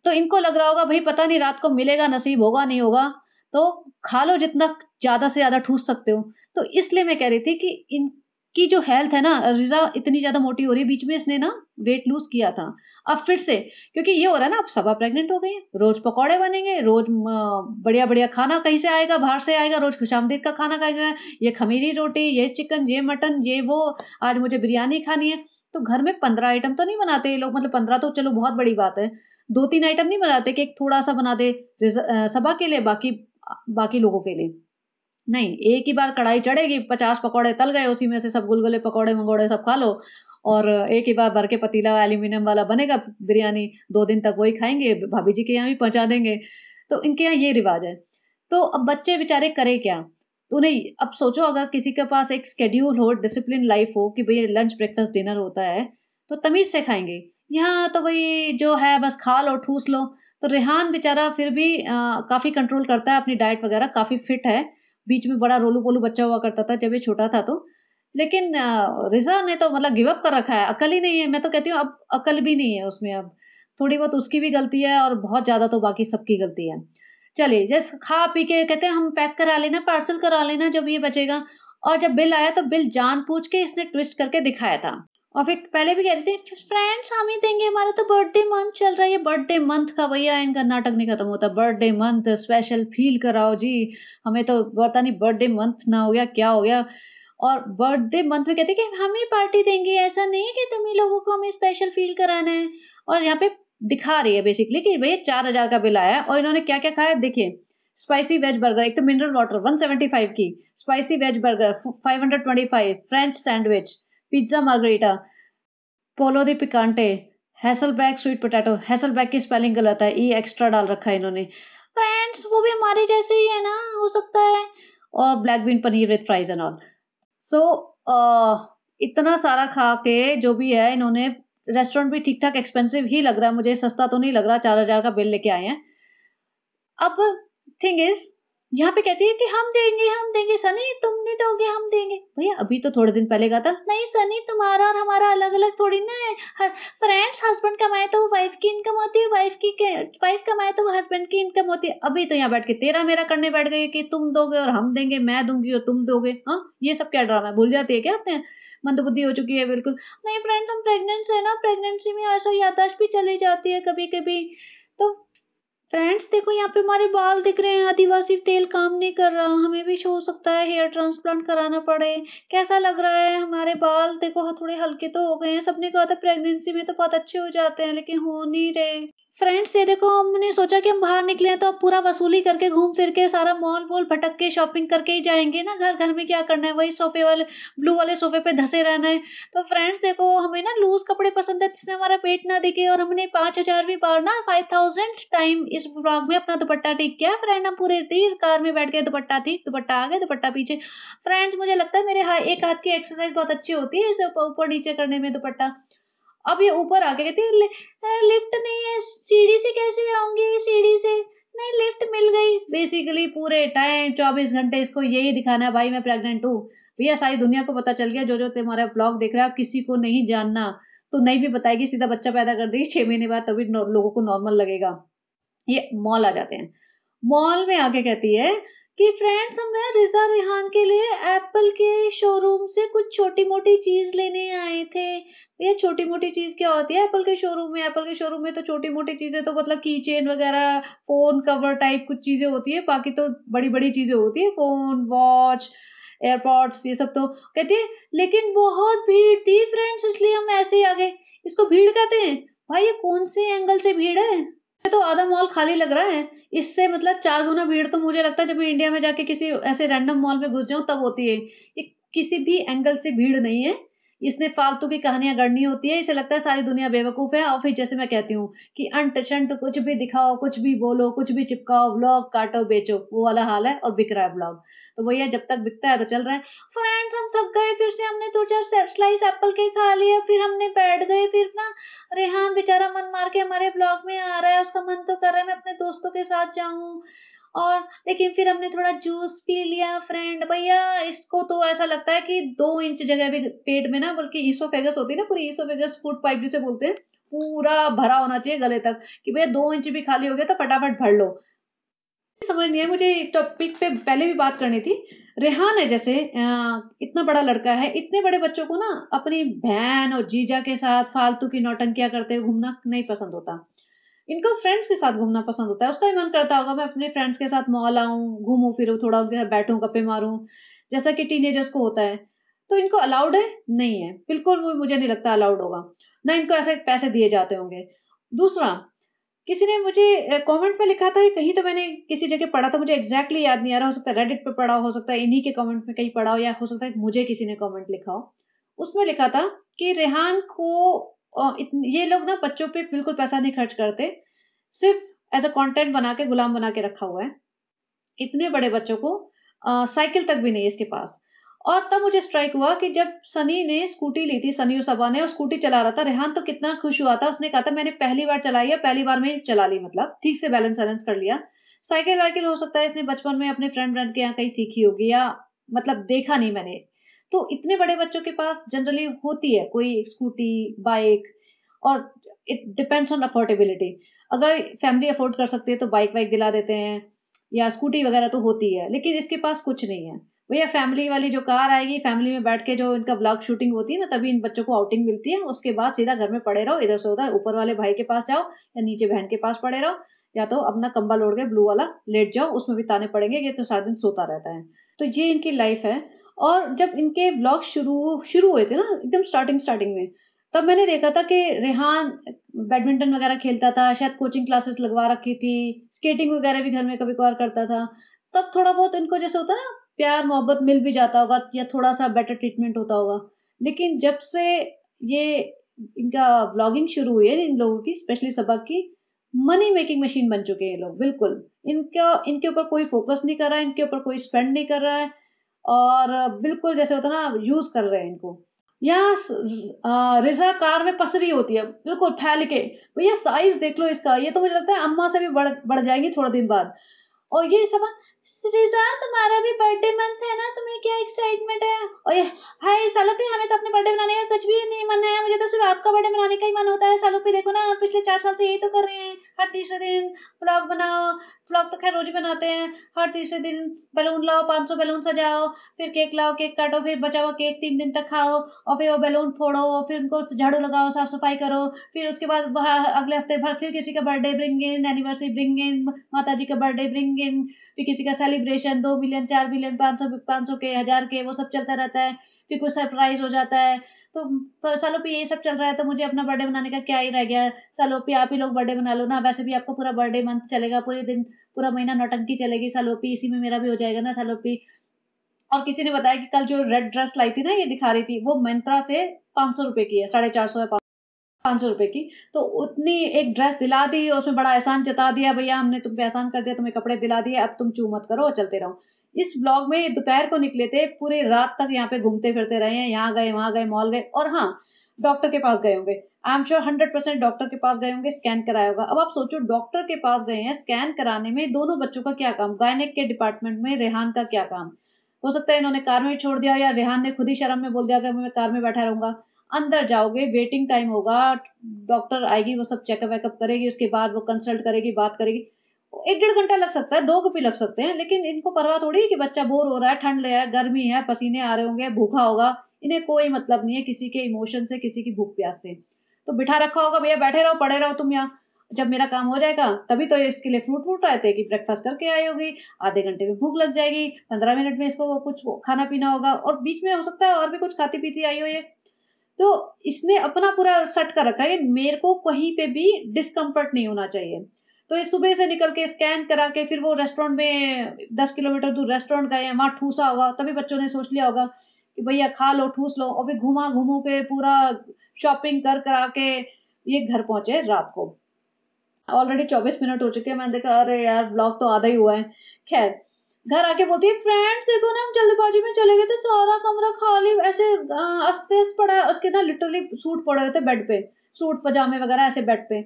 तो इनको लग रहा होगा भाई पता नहीं रात को मिलेगा नसीब होगा नहीं होगा तो खा लो जितना ज़्यादा से ज़्यादा ठूस सकते हो तो इसलिए मैं कह रही थी कि इन कि जो हेल्थ है ना रिजा इतनी ज्यादा मोटी हो रही है बीच में इसने ना वेट लूज किया था अब फिर से क्योंकि ये हो रहा है ना अब सभा प्रेग्नेंट हो गई है रोज पकौड़े बनेंगे रोज बढ़िया बढ़िया खाना कहीं से आएगा बाहर से आएगा रोज खुशामदीद का खाना खाएगा ये खमीरी रोटी ये चिकन ये मटन ये वो आज मुझे बिरयानी खानी है तो घर में पंद्रह आइटम तो नहीं बनाते ये लोग मतलब पंद्रह तो चलो बहुत बड़ी बात है दो तीन आइटम नहीं बनाते कि एक थोड़ा सा बना दे सभा के लिए बाकी बाकी लोगों के लिए नहीं एक ही बार कढ़ाई चढ़ेगी पचास पकौड़े तल गए उसी में से सब गुलगुले पकौड़े मंगोड़े सब खा लो और एक ही बार भर के पतीला एल्यूमिनियम वाला बनेगा बिरयानी दो दिन तक वही खाएंगे भाभी जी के यहाँ भी पहुँचा देंगे तो इनके यहाँ ये रिवाज है तो अब बच्चे बेचारे करे क्या तो नहीं अब सोचो अगर किसी के पास एक स्केड्यूल हो डिसिप्लिन लाइफ हो कि भाई लंच ब्रेकफास्ट डिनर होता है तो तमीज़ से खाएंगे यहाँ तो भाई जो है बस खा लो ठूस लो तो रेहान बेचारा फिर भी काफ़ी कंट्रोल करता है अपनी डाइट वगैरह काफ़ी फिट है बीच में बड़ा रोलू पोलू बच्चा हुआ करता था जब ये छोटा था तो लेकिन रिजा ने तो मतलब गिवअप कर रखा है अकल ही नहीं है मैं तो कहती हूँ अब अकल भी नहीं है उसमें अब थोड़ी बहुत उसकी भी गलती है और बहुत ज़्यादा तो बाकी सबकी गलती है चलिए जैसे खा पी के कहते हैं हम पैक करा लेना पार्सल करा लेना जब ये बचेगा और जब बिल आया तो बिल जान पूछ के इसने ट्विस्ट करके दिखाया था और फिर पहले भी कह रहे थे फ्रेंड्स हम ही देंगे हमारा तो बर्थडे मंथ चल रहा है ये बर्थडे मंथ का भैया इनका नाटक नहीं खत्म होता बर्थडे मंथ स्पेशल फील कराओ जी हमें तो पता नहीं बर्थडे मंथ ना हो गया क्या हो गया और बर्थडे मंथ में कहते हैं कि हम ही पार्टी देंगे ऐसा नहीं है कि तुम ही लोगों को हमें स्पेशल फील कराना है और यहाँ पे दिखा रही है बेसिकली कि भैया चार हजार का बिल आया और इन्होंने क्या क्या खाया देखिए स्पाइसी वेज बर्गर एक तो मिनरल वाटर 175 की spicy veg burger 525 French sandwich pizza margherita pollo de picante hasselback sweet potato hasselback की स्पेलिंग गलत है ई e एक्स्ट्रा डाल रखा है इन्होंने फ्रेंड्स वो भी हमारे जैसे ही है ना हो सकता है और black bean paneer with fries and also इतना सारा खा के जो भी है इन्होंने रेस्टोरेंट भी ठीक ठाक एक्सपेंसिव ही लग रहा है मुझे सस्ता तो नहीं लग रहा चार हजार का बिल लेके आए हैं अब थिंग इज यहाँ पे कहती है कि हम देंगे हम देंगे सनी तुम नहीं दोगे हम देंगे भैया अभी तो थोड़े दिन पहले कहा था नहीं सनी तुम्हारा और हमारा अलग अलग थोड़ी ना फ्रेंड्स हस्बैंड कमाए तो वाइफ की इनकम होती है वाइफ की वाइफ कमाए तो हस्बैंड की इनकम होती है अभी तो यहाँ बैठ के तेरा मेरा करने बैठ गई कि तुम दोगे और हम देंगे मैं दूंगी और तुम दोगे हाँ ये सब क्या ड्रामा है भूल जाती है क्या अपने मंदबुद्धि हो चुकी है बिल्कुल नहीं फ्रेंड्स हम प्रेगनेंट है ना प्रेगनेंसी में ऐसा यादाश्त भी चली जाती है कभी कभी तो फ्रेंड्स देखो यहाँ पे हमारे बाल दिख रहे हैं आदिवासी तेल काम नहीं कर रहा हमें भी हो सकता है हेयर ट्रांसप्लांट कराना पड़े कैसा लग रहा है हमारे बाल देखो हाँ, थोड़े हल्के तो हो गए हैं सबने कहा था प्रेगनेंसी में तो बहुत अच्छे हो जाते हैं लेकिन हो नहीं रहे फ्रेंड्स ये देखो हमने सोचा कि हम बाहर निकले हैं तो अब पूरा वसूली करके घूम फिर के सारा मॉल वॉल भटक के शॉपिंग करके ही जाएंगे ना घर घर में क्या करना है वही सोफे वाले ब्लू वाले सोफे पे धसे रहना है तो फ्रेंड्स देखो हमें ना लूज कपड़े पसंद है जिसने हमारा पेट ना दिखे और हमने पाँच हजार भी बार ना फाइव थाउजेंड टाइम इस ब्लॉग में अपना दुपट्टा टेक किया फ्रेंड हम पूरे देर कार में बैठ गए दुपट्टा थी दुपट्टा आ गया दुपट्टा पीछे फ्रेंड्स मुझे लगता है मेरे हाँ एक हाथ की एक्सरसाइज बहुत अच्छी होती है ऊपर नीचे करने में दुपट्टा अब ये ऊपर आके कहती है लिफ्ट नहीं है सीढ़ी से कैसे जाऊंगी सीढ़ी से नहीं लिफ्ट मिल गई बेसिकली पूरे टाइम चौबीस घंटे इसको यही दिखाना है भाई मैं प्रेग्नेंट हूँ भैया सारी दुनिया को पता चल गया जो जो तुम्हारा ब्लॉग देख रहा है किसी को नहीं जानना तो नहीं भी बताएगी सीधा बच्चा पैदा कर देगी छह महीने बाद तभी लोगों को नॉर्मल लगेगा ये मॉल आ जाते हैं मॉल में आके कहती है कि फ्रेंड्स हमें रिजा रिहान के लिए एप्पल के शोरूम से कुछ छोटी मोटी चीज़ लेने आए थे ये छोटी मोटी चीज़ क्या होती है एप्पल के शोरूम में एप्पल के शोरूम में तो छोटी मोटी चीज़ें तो मतलब की चेन वगैरह फ़ोन कवर टाइप कुछ चीज़ें होती है बाकी तो बड़ी बड़ी चीज़ें होती है फ़ोन वॉच एयरपॉड्स ये सब तो कहती है लेकिन बहुत भीड़ थी फ्रेंड्स इसलिए हम ऐसे ही आ गए इसको भीड़ कहते हैं भाई ये कौन से एंगल से भीड़ है तो आधा मॉल खाली लग रहा है इससे मतलब चार गुना भीड़ तो मुझे लगता है जब मैं इंडिया में जाके किसी ऐसे रैंडम मॉल में घुस जाऊँ तब होती है किसी भी एंगल से भीड़ नहीं है इसने फालतू की कहानियां गढ़नी होती है इसे लगता है सारी दुनिया बेवकूफ़ है और फिर जैसे मैं कहती हूँ कि अंट शंट कुछ भी दिखाओ कुछ भी बोलो कुछ भी चिपकाओ ब्लॉग काटो बेचो वो वाला हाल है और बिक रहा है ब्लॉग तो वही है जब तक बिकता है तो चल रहा है फ्रेंड्स हम थक गए फिर से हमने दो चार स्लाइस एप्पल के खा लिया फिर हमने बैठ गए फिर ना रेहान बेचारा मन मार के हमारे ब्लॉग में आ रहा है उसका मन तो कर रहा है मैं अपने दोस्तों के साथ जाऊँ और लेकिन फिर हमने थोड़ा जूस पी लिया फ्रेंड भैया इसको तो ऐसा लगता है कि दो इंच जगह भी पेट में ना बल्कि ईसोफेगस होती है ना पूरी ईसोफेगस फूड पाइप जिसे बोलते हैं पूरा भरा होना चाहिए गले तक कि भैया दो इंच भी खाली हो गया तो फटाफट भर लो समझ नहीं है मुझे टॉपिक पे पहले भी बात करनी थी रेहान है जैसे इतना बड़ा लड़का है इतने बड़े बच्चों को ना अपनी बहन और जीजा के साथ फालतू की नौटंकियां करते हुए घूमना नहीं पसंद होता इनको फ्रेंड्स के साथ घूमना पसंद होता है उसका भी मन करता होगा मैं अपने फ्रेंड्स के साथ मॉल आऊँ घूमू फिरूँ थोड़ा उनके साथ बैठूँ गप्पे मारूँ जैसा कि टीनेजर्स को होता है तो इनको अलाउड है नहीं है बिल्कुल मुझे नहीं लगता अलाउड होगा ना इनको ऐसे पैसे दिए जाते होंगे दूसरा किसी ने मुझे कमेंट में लिखा था कहीं तो मैंने किसी जगह पढ़ा था मुझे एग्जैक्टली exactly याद नहीं आ रहा हो सकता है रेडिट पे पढ़ा हो सकता है इन्हीं के कमेंट में कहीं पढ़ा हो या हो सकता है मुझे किसी ने कमेंट लिखा हो उसमें लिखा था कि रेहान को ये लोग ना बच्चों पे बिल्कुल पैसा नहीं खर्च करते सिर्फ एज अ कॉन्टेंट बना के गुलाम बना के रखा हुआ है इतने बड़े बच्चों को साइकिल तक भी नहीं है इसके पास और तब मुझे स्ट्राइक हुआ कि जब सनी ने स्कूटी ली थी सनी और सबा ने और स्कूटी चला रहा था रेहान तो कितना खुश हुआ था उसने कहा था मैंने पहली बार चलाई या पहली बार में चला ली मतलब ठीक से बैलेंस वैलेंस कर लिया साइकिल वाइकिल हो सकता है इसने बचपन में अपने फ्रेंड व्रेंड के यहाँ कहीं सीखी होगी या मतलब देखा नहीं मैंने तो इतने बड़े बच्चों के पास जनरली होती है कोई स्कूटी बाइक और इट डिपेंड्स ऑन अफोर्डेबिलिटी अगर फैमिली अफोर्ड कर सकती है तो बाइक वाइक दिला देते हैं या स्कूटी वगैरह तो होती है लेकिन इसके पास कुछ नहीं है भैया फैमिली वाली जो कार आएगी फैमिली में बैठ के जो इनका ब्लॉग शूटिंग होती है ना तभी इन बच्चों को आउटिंग मिलती है उसके बाद सीधा घर में पड़े रहो इधर से उधर ऊपर वाले भाई के पास जाओ या नीचे बहन के पास पड़े रहो या तो अपना कंबल ओढ़ के ब्लू वाला लेट जाओ उसमें भी ताने पड़ेंगे ये तो सारा दिन सोता रहता है तो ये इनकी लाइफ है और जब इनके ब्लॉग शुरू शुरू हुए थे ना एकदम स्टार्टिंग स्टार्टिंग में तब मैंने देखा था कि रेहान बैडमिंटन वगैरह खेलता था शायद कोचिंग क्लासेस लगवा रखी थी स्केटिंग वगैरह भी घर में कभी कभार करता था तब थोड़ा बहुत इनको जैसे होता ना प्यार मोहब्बत मिल भी जाता होगा या थोड़ा सा बेटर ट्रीटमेंट होता होगा लेकिन जब से ये इनका ब्लॉगिंग शुरू हुई है इन लोगों की स्पेशली सबक की मनी मेकिंग मशीन बन चुके हैं ये लोग बिल्कुल इनका इनके ऊपर कोई फोकस नहीं कर रहा है इनके ऊपर कोई स्पेंड नहीं कर रहा है और बिल्कुल जैसे होता ना यूज कर रहे हैं इनको यहाँ रिजा कार में पसरी होती है बिल्कुल फैल के भैया साइज देख लो इसका ये तो मुझे लगता है अम्मा से भी बढ़ बढ़ जाएंगी थोड़े दिन बाद और ये सब रिजा तुम्हारा भी बर्थडे मंथ है ना तुम्हें क्या एक्साइटमेंट है और ये हाय सालों पे हमें तो अपने बर्थडे मनाने का कुछ भी नहीं मन है मुझे तो सिर्फ आपका बर्थडे मनाने का ही मन होता है सालों पे देखो ना पिछले चार साल से यही तो कर रहे हैं हर तीसरे दिन फ्लॉग बनाओ फ्लॉग तो खैर रोज ही बनाते हैं हर तीसरे दिन बैलून लाओ पाँच सौ बैलून सजाओ फिर केक लाओ केक काटो फिर बचाओ केक तीन दिन तक खाओ और फिर वो बैलून फोड़ो और फिर उनको झाड़ू लगाओ साफ सफाई करो फिर उसके बाद अगले हफ्ते भर फिर किसी का birthday bring in anniversary bring in माता जी का बर्थडे ब्रिंग इन फिर किसी का सेलिब्रेशन दो मिलियन चार मिलियन पाँच सौ पाँच सौ के हज़ार के वो सब चलता रहता है फिर कुछ सरप्राइज हो जाता है तो चलो भी ये सब चल रहा है तो मुझे अपना बर्थडे मनाने का क्या ही रह गया चलो भी आप ही लोग बर्थडे मना लो ना वैसे भी आपको पूरा बर्थडे मंथ चलेगा पूरे दिन पूरा महीना नौटंकी चलेगी सालोपी इसी में मेरा भी हो जाएगा ना सालोपी और किसी ने बताया कि कल जो रेड ड्रेस लाई थी ना ये दिखा रही थी वो मंत्रा से पाँच सौ रुपये की है साढ़े चार सौ है पाँच सौ रुपये की तो उतनी एक ड्रेस दिला दी उसमें बड़ा एहसान जता दिया भैया हमने तुम पे एहसान कर दिया तुम्हें कपड़े दिला दिए अब तुम चू मत करो और चलते रहो इस ब्लॉग में दोपहर को निकले थे पूरी रात तक यहाँ पे घूमते फिरते रहे हैं यहाँ गए वहां गए मॉल गए और हाँ डॉक्टर के पास गए होंगे I am sure hundred percent doctor के पास गए होंगे स्कैन कराया होगा अब आप सोचो डॉक्टर के पास गए हैं स्कैन कराने में दोनों बच्चों का क्या काम गायनेक के डिपार्टमेंट में रेहान का क्या काम हो सकता है इन्होंने कार में छोड़ दिया या रेहान ने खुद ही शर्म में बोल दिया कि मैं कार में बैठा रहूंगा अंदर जाओगे वेटिंग टाइम होगा डॉक्टर आएगी वो सब चेकअप वेकअप करेगी उसके बाद वो कंसल्ट करेगी बात करेगी एक डेढ़ घंटा लग सकता है दो भी लग सकते हैं लेकिन इनको परवाह थोड़ी कि बच्चा बोर हो रहा है ठंड है गर्मी है पसीने आ रहे होंगे भूखा होगा इन्हें कोई मतलब नहीं है किसी के इमोशन से किसी की भूख प्यास से तो बिठा रखा होगा भैया बैठे रहो पड़े रहो तुम यहाँ जब मेरा काम हो जाएगा तभी तो इसके लिए फ्रूट फ्रूट आए थे कि ब्रेकफास्ट करके आई होगी आधे घंटे में भूख लग जाएगी पंद्रह मिनट में इसको कुछ खाना पीना होगा और बीच में हो सकता है और भी कुछ खाती पीती आई हो ये तो इसने अपना पूरा सेट कर रखा है मेरे को कहीं पे भी डिस्कम्फर्ट नहीं होना चाहिए तो ये सुबह से निकल के स्कैन करा के फिर वो रेस्टोरेंट में दस किलोमीटर दूर रेस्टोरेंट गए हैं वहाँ ठूसा होगा तभी बच्चों ने सोच लिया होगा कि भैया खा लो ठूस लो और फिर घुमा घूमू के पूरा शॉपिंग कर करा के ये घर पहुंचे रात को ऑलरेडी चौबीस मिनट हो चुके हैं मैंने देखा अरे यार ब्लॉग तो आधा ही हुआ है खैर घर आके बोलती है फ्रेंड्स देखो ना हम जल्दबाजी में चले गए थे सारा कमरा खाली ऐसे अस्त व्यस्त पड़ा है उसके ना लिटरली सूट पड़े हुए थे बेड पे सूट पजामे वगैरह ऐसे बेड पे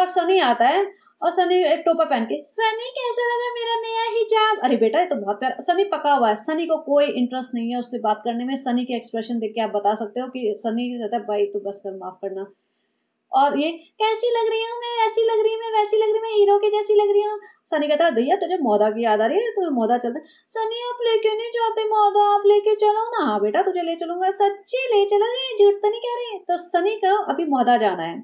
और सनी आता है और सनी एक टोपा पहन के सनी कैसे लगा मेरा नया हिजाब अरे बेटा ये तो बहुत प्यारा सनी पका हुआ है सनी को कोई इंटरेस्ट नहीं है उससे बात करने में सनी के एक्सप्रेशन देख के आप बता सकते हो कि सनी रहता है भाई तो बस कर माफ करना और ये कैसी लग रही हूँ मैं ऐसी लग रही हूँ मैं वैसी लग रही हूँ मैं हीरो के जैसी लग रही हूँ सनी कहता है भैया तुझे मौदा की याद आ रही है तुम्हें मौदा चलते सनी आप लेके नहीं जाते मौदा आप लेके चलो ना हाँ बेटा तुझे ले चलूंगा सच्ची ले चलो झूठ तो नहीं कह रहे तो सनी का अभी मौदा जाना है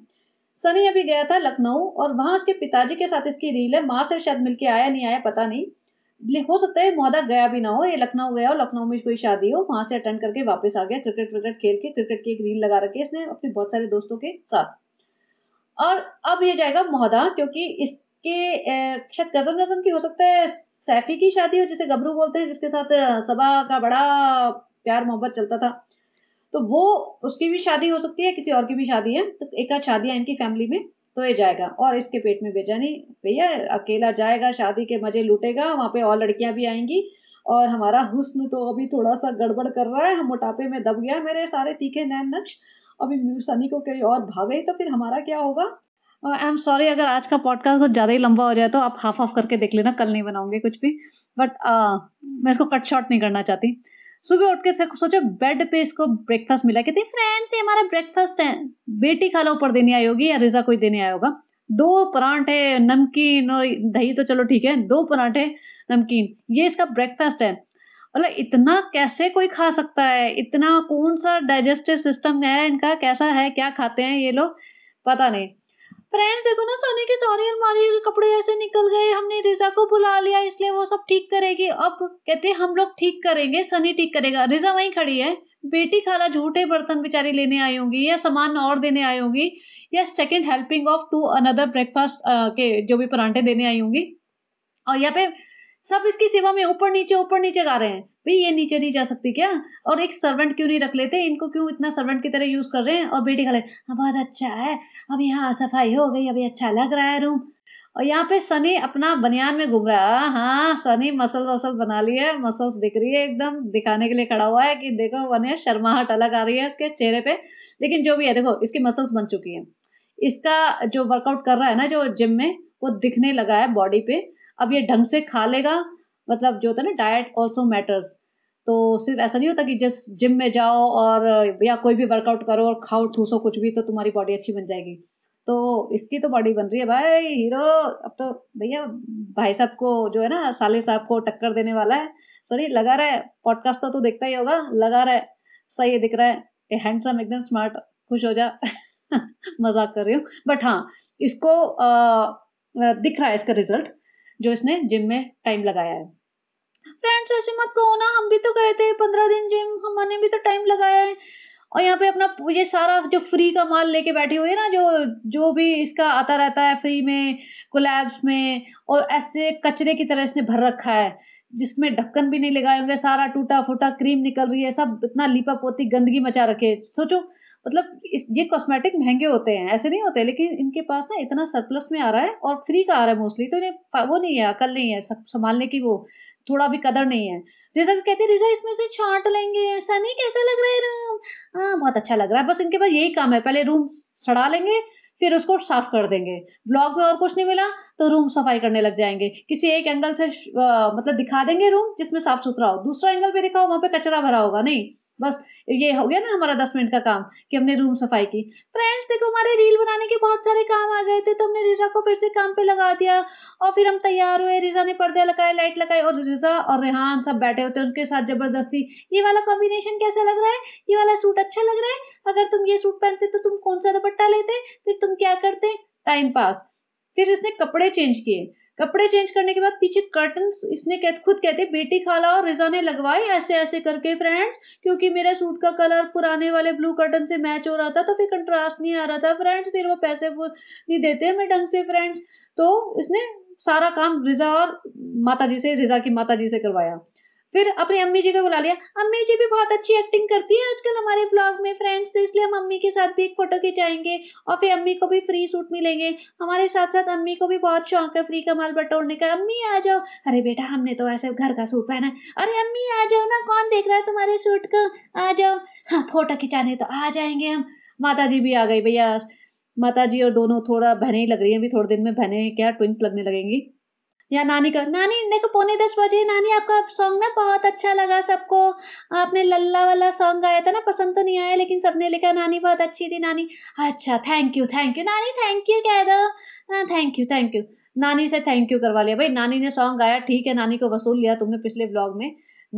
सनी अभी गया था लखनऊ और वहां उसके पिताजी के साथ इसकी रील है माँ से शायद मिलके आया नहीं आया पता नहीं हो सकता है मोहदा गया भी ना हो ये लखनऊ गया हो लखनऊ में कोई शादी हो वहां से अटेंड करके वापस आ गया क्रिकेट विकेट खेल के क्रिकेट की एक रील लगा रखी है इसने अपने बहुत सारे दोस्तों के साथ और अब ये जाएगा मोहदा क्योंकि इसके शायद कजन वजन की हो सकता है सैफी की शादी हो जिसे गबरू बोलते हैं जिसके साथ सभा का बड़ा प्यार मोहब्बत चलता था तो वो उसकी भी शादी हो सकती है किसी और की भी शादी है तो एक आध शादियाँ इनकी फैमिली में तो ये जाएगा और इसके पेट में भेजा नहीं भैया अकेला जाएगा शादी के मजे लूटेगा वहाँ पे और लड़कियाँ भी आएंगी और हमारा हुस्न तो अभी थोड़ा सा गड़बड़ कर रहा है हम मोटापे में दब गया मेरे सारे तीखे नैन नक्श अभी सनी को कहीं और भागे तो फिर हमारा क्या होगा आई एम सॉरी अगर आज का पॉडकास्ट बहुत ज़्यादा ही लंबा हो जाए तो आप हाफ ऑफ करके देख लेना कल नहीं बनाऊंगे कुछ भी बट uh, मैं इसको कट शॉर्ट नहीं करना चाहती सुबह उठ के सोचो बेड पे इसको ब्रेकफास्ट मिला कहते फ्रेंड्स ये हमारा ब्रेकफास्ट है बेटी खाला ऊपर देने आई होगी या रिजा कोई देने आया होगा दो परांठे नमकीन और दही तो चलो ठीक है दो परांठे नमकीन ये इसका ब्रेकफास्ट है मतलब इतना कैसे कोई खा सकता है इतना कौन सा डाइजेस्टिव सिस्टम है इनका कैसा है क्या खाते हैं ये लोग पता नहीं फ्रेंड देखो ना सोने की सारी अलमारी के कपड़े ऐसे निकल गए हमने रिजा को बुला लिया इसलिए वो सब ठीक करेगी अब कहते हम लोग ठीक करेंगे सनी ठीक करेगा रिजा वहीं खड़ी है बेटी खाला झूठे बर्तन बेचारी लेने आई होंगी या सामान और देने आई होंगी या second helping of to another breakfast के जो भी परांठे देने आई होंगी और यहाँ पे सब इसकी सेवा में ऊपर नीचे ऊपर नीचे गा रहे हैं भाई ये नीचे नहीं जा सकती क्या और एक सर्वेंट क्यों नहीं रख लेते इनको क्यों इतना सर्वेंट की तरह यूज कर रहे हैं और बेटी खा हाँ बहुत अच्छा है अब यहाँ सफाई हो गई अभी अच्छा लग रहा है रूम और यहाँ पे सनी अपना बनियान में घूम रहा है हाँ सनी मसल वसल बना लिया है मसल्स दिख रही है एकदम दिखाने के लिए खड़ा हुआ है कि देखो बने शर्माहट अलग आ रही है इसके चेहरे पे लेकिन जो भी है देखो इसकी मसल्स बन चुकी है इसका जो वर्कआउट कर रहा है ना जो जिम में वो दिखने लगा है बॉडी पे अब ये ढंग से खा लेगा मतलब जो होता है ना डाइट ऑल्सो मैटर्स तो सिर्फ ऐसा नहीं होता कि जिस जिम में जाओ और या कोई भी वर्कआउट करो और खाओ ठूसो कुछ भी तो तुम्हारी बॉडी अच्छी बन जाएगी तो इसकी तो बॉडी बन रही है भाई हीरो अब तो भैया भाई साहब को जो है ना साले साहब को टक्कर देने वाला है सर ये लगा रहा है पॉडकास्ट तो तू देखता ही होगा लगा रहा है सही दिख रहा है ए हैंडसम एकदम स्मार्ट खुश हो जा मजाक कर रही हूँ बट हाँ इसको आ, दिख रहा है इसका रिजल्ट जो इसने जिम में टाइम लगाया है फ्रेंड्स ऐसे मत कहो ना हम भी तो गए थे पंद्रह दिन जिम हमने भी तो टाइम लगाया है और यहाँ पे अपना ये सारा जो फ्री का माल लेके बैठे हुए ना जो जो भी इसका आता रहता है फ्री में कोलैब्स में और ऐसे कचरे की तरह इसने भर रखा है जिसमें ढक्कन भी नहीं लगाए होंगे सारा टूटा फूटा क्रीम निकल रही है सब इतना लीपा पोती गंदगी मचा रखे सोचो मतलब इस ये कॉस्मेटिक महंगे होते हैं ऐसे नहीं होते लेकिन इनके पास ना इतना सरप्लस में आ रहा है और फ्री का आ रहा है मोस्टली तो इन्हें वो नहीं है अकल नहीं है संभालने की वो थोड़ा भी कदर नहीं है जैसा कहते हैं रिजा इसमें से छांट लेंगे ऐसा नहीं कैसा लग रहा है राम हाँ बहुत अच्छा लग रहा है बस इनके पास यही काम है पहले रूम सड़ा लेंगे फिर उसको साफ कर देंगे ब्लॉग में और कुछ नहीं मिला तो रूम सफाई करने लग जाएंगे किसी एक एंगल से आ, मतलब दिखा देंगे रूम जिसमें साफ सुथरा हो दूसरा एंगल पे दिखाओ वहां पे कचरा भरा होगा नहीं बस ये हो गया ना हमारा दस मिनट का काम कि हमने रूम सफाई की फ्रेंड्स देखो हमारे रील बनाने के बहुत सारे काम आ गए थे तो हमने रिजा को फिर से काम पे लगा दिया और फिर हम तैयार हुए रिजा ने पर्दे लगाए लाइट लगाई और रिजा और रेहान सब बैठे होते हैं उनके साथ जबरदस्ती ये वाला कॉम्बिनेशन कैसा लग रहा है ये वाला सूट अच्छा लग रहा है अगर तुम ये सूट पहनते तो तुम कौन सा दुपट्टा लेते फिर तुम क्या करते टाइम पास फिर इसने कपड़े चेंज किए कपड़े चेंज करने के बाद पीछे कर्टन इसने कह, खुद कहते बेटी खाला और रिजा ने लगवाए ऐसे ऐसे करके फ्रेंड्स क्योंकि मेरा सूट का कलर पुराने वाले ब्लू कर्टन से मैच हो रहा था तो फिर कंट्रास्ट नहीं आ रहा था फ्रेंड्स फिर वो पैसे नहीं देते हमें ढंग से फ्रेंड्स तो इसने सारा काम रिजा और माता जी से रिजा की माता जी से करवाया फिर अपनी अम्मी जी को बुला लिया अम्मी जी भी बहुत अच्छी एक्टिंग करती है आजकल हमारे ब्लॉग में फ्रेंड्स तो इसलिए हम अम्मी के साथ भी एक फोटो खिंचाएंगे और फिर अम्मी को भी फ्री सूट मिलेंगे हमारे साथ साथ अम्मी को भी बहुत शौक है फ्री कमाल बटोरने का अम्मी आ जाओ अरे बेटा हमने तो ऐसे घर का सूट पहना अरे अम्मी आ जाओ ना कौन देख रहा है तुम्हारे सूट को आ जाओ हाँ फोटो खिंचाने तो आ जाएंगे हम माता जी भी आ गई भैया माता जी और दोनों थोड़ा बहने ही लग रही है अभी थोड़े दिन में बहने क्या ट्विंस लगने लगेंगी या नानी का नानी देखो पौने दस बजे नानी आपका सॉन्ग ना बहुत अच्छा लगा सबको आपने लल्ला वाला सॉन्ग गाया था ना पसंद तो नहीं आया लेकिन सबने लिखा नानी बहुत अच्छी थी नानी अच्छा थैंक यू थैंक यू नानी थैंक यू कह दो थैंक यू थैंक यू नानी से थैंक यू करवा लिया भाई नानी ने सॉन्ग गाया ठीक है नानी को वसूल लिया तुमने पिछले ब्लॉग में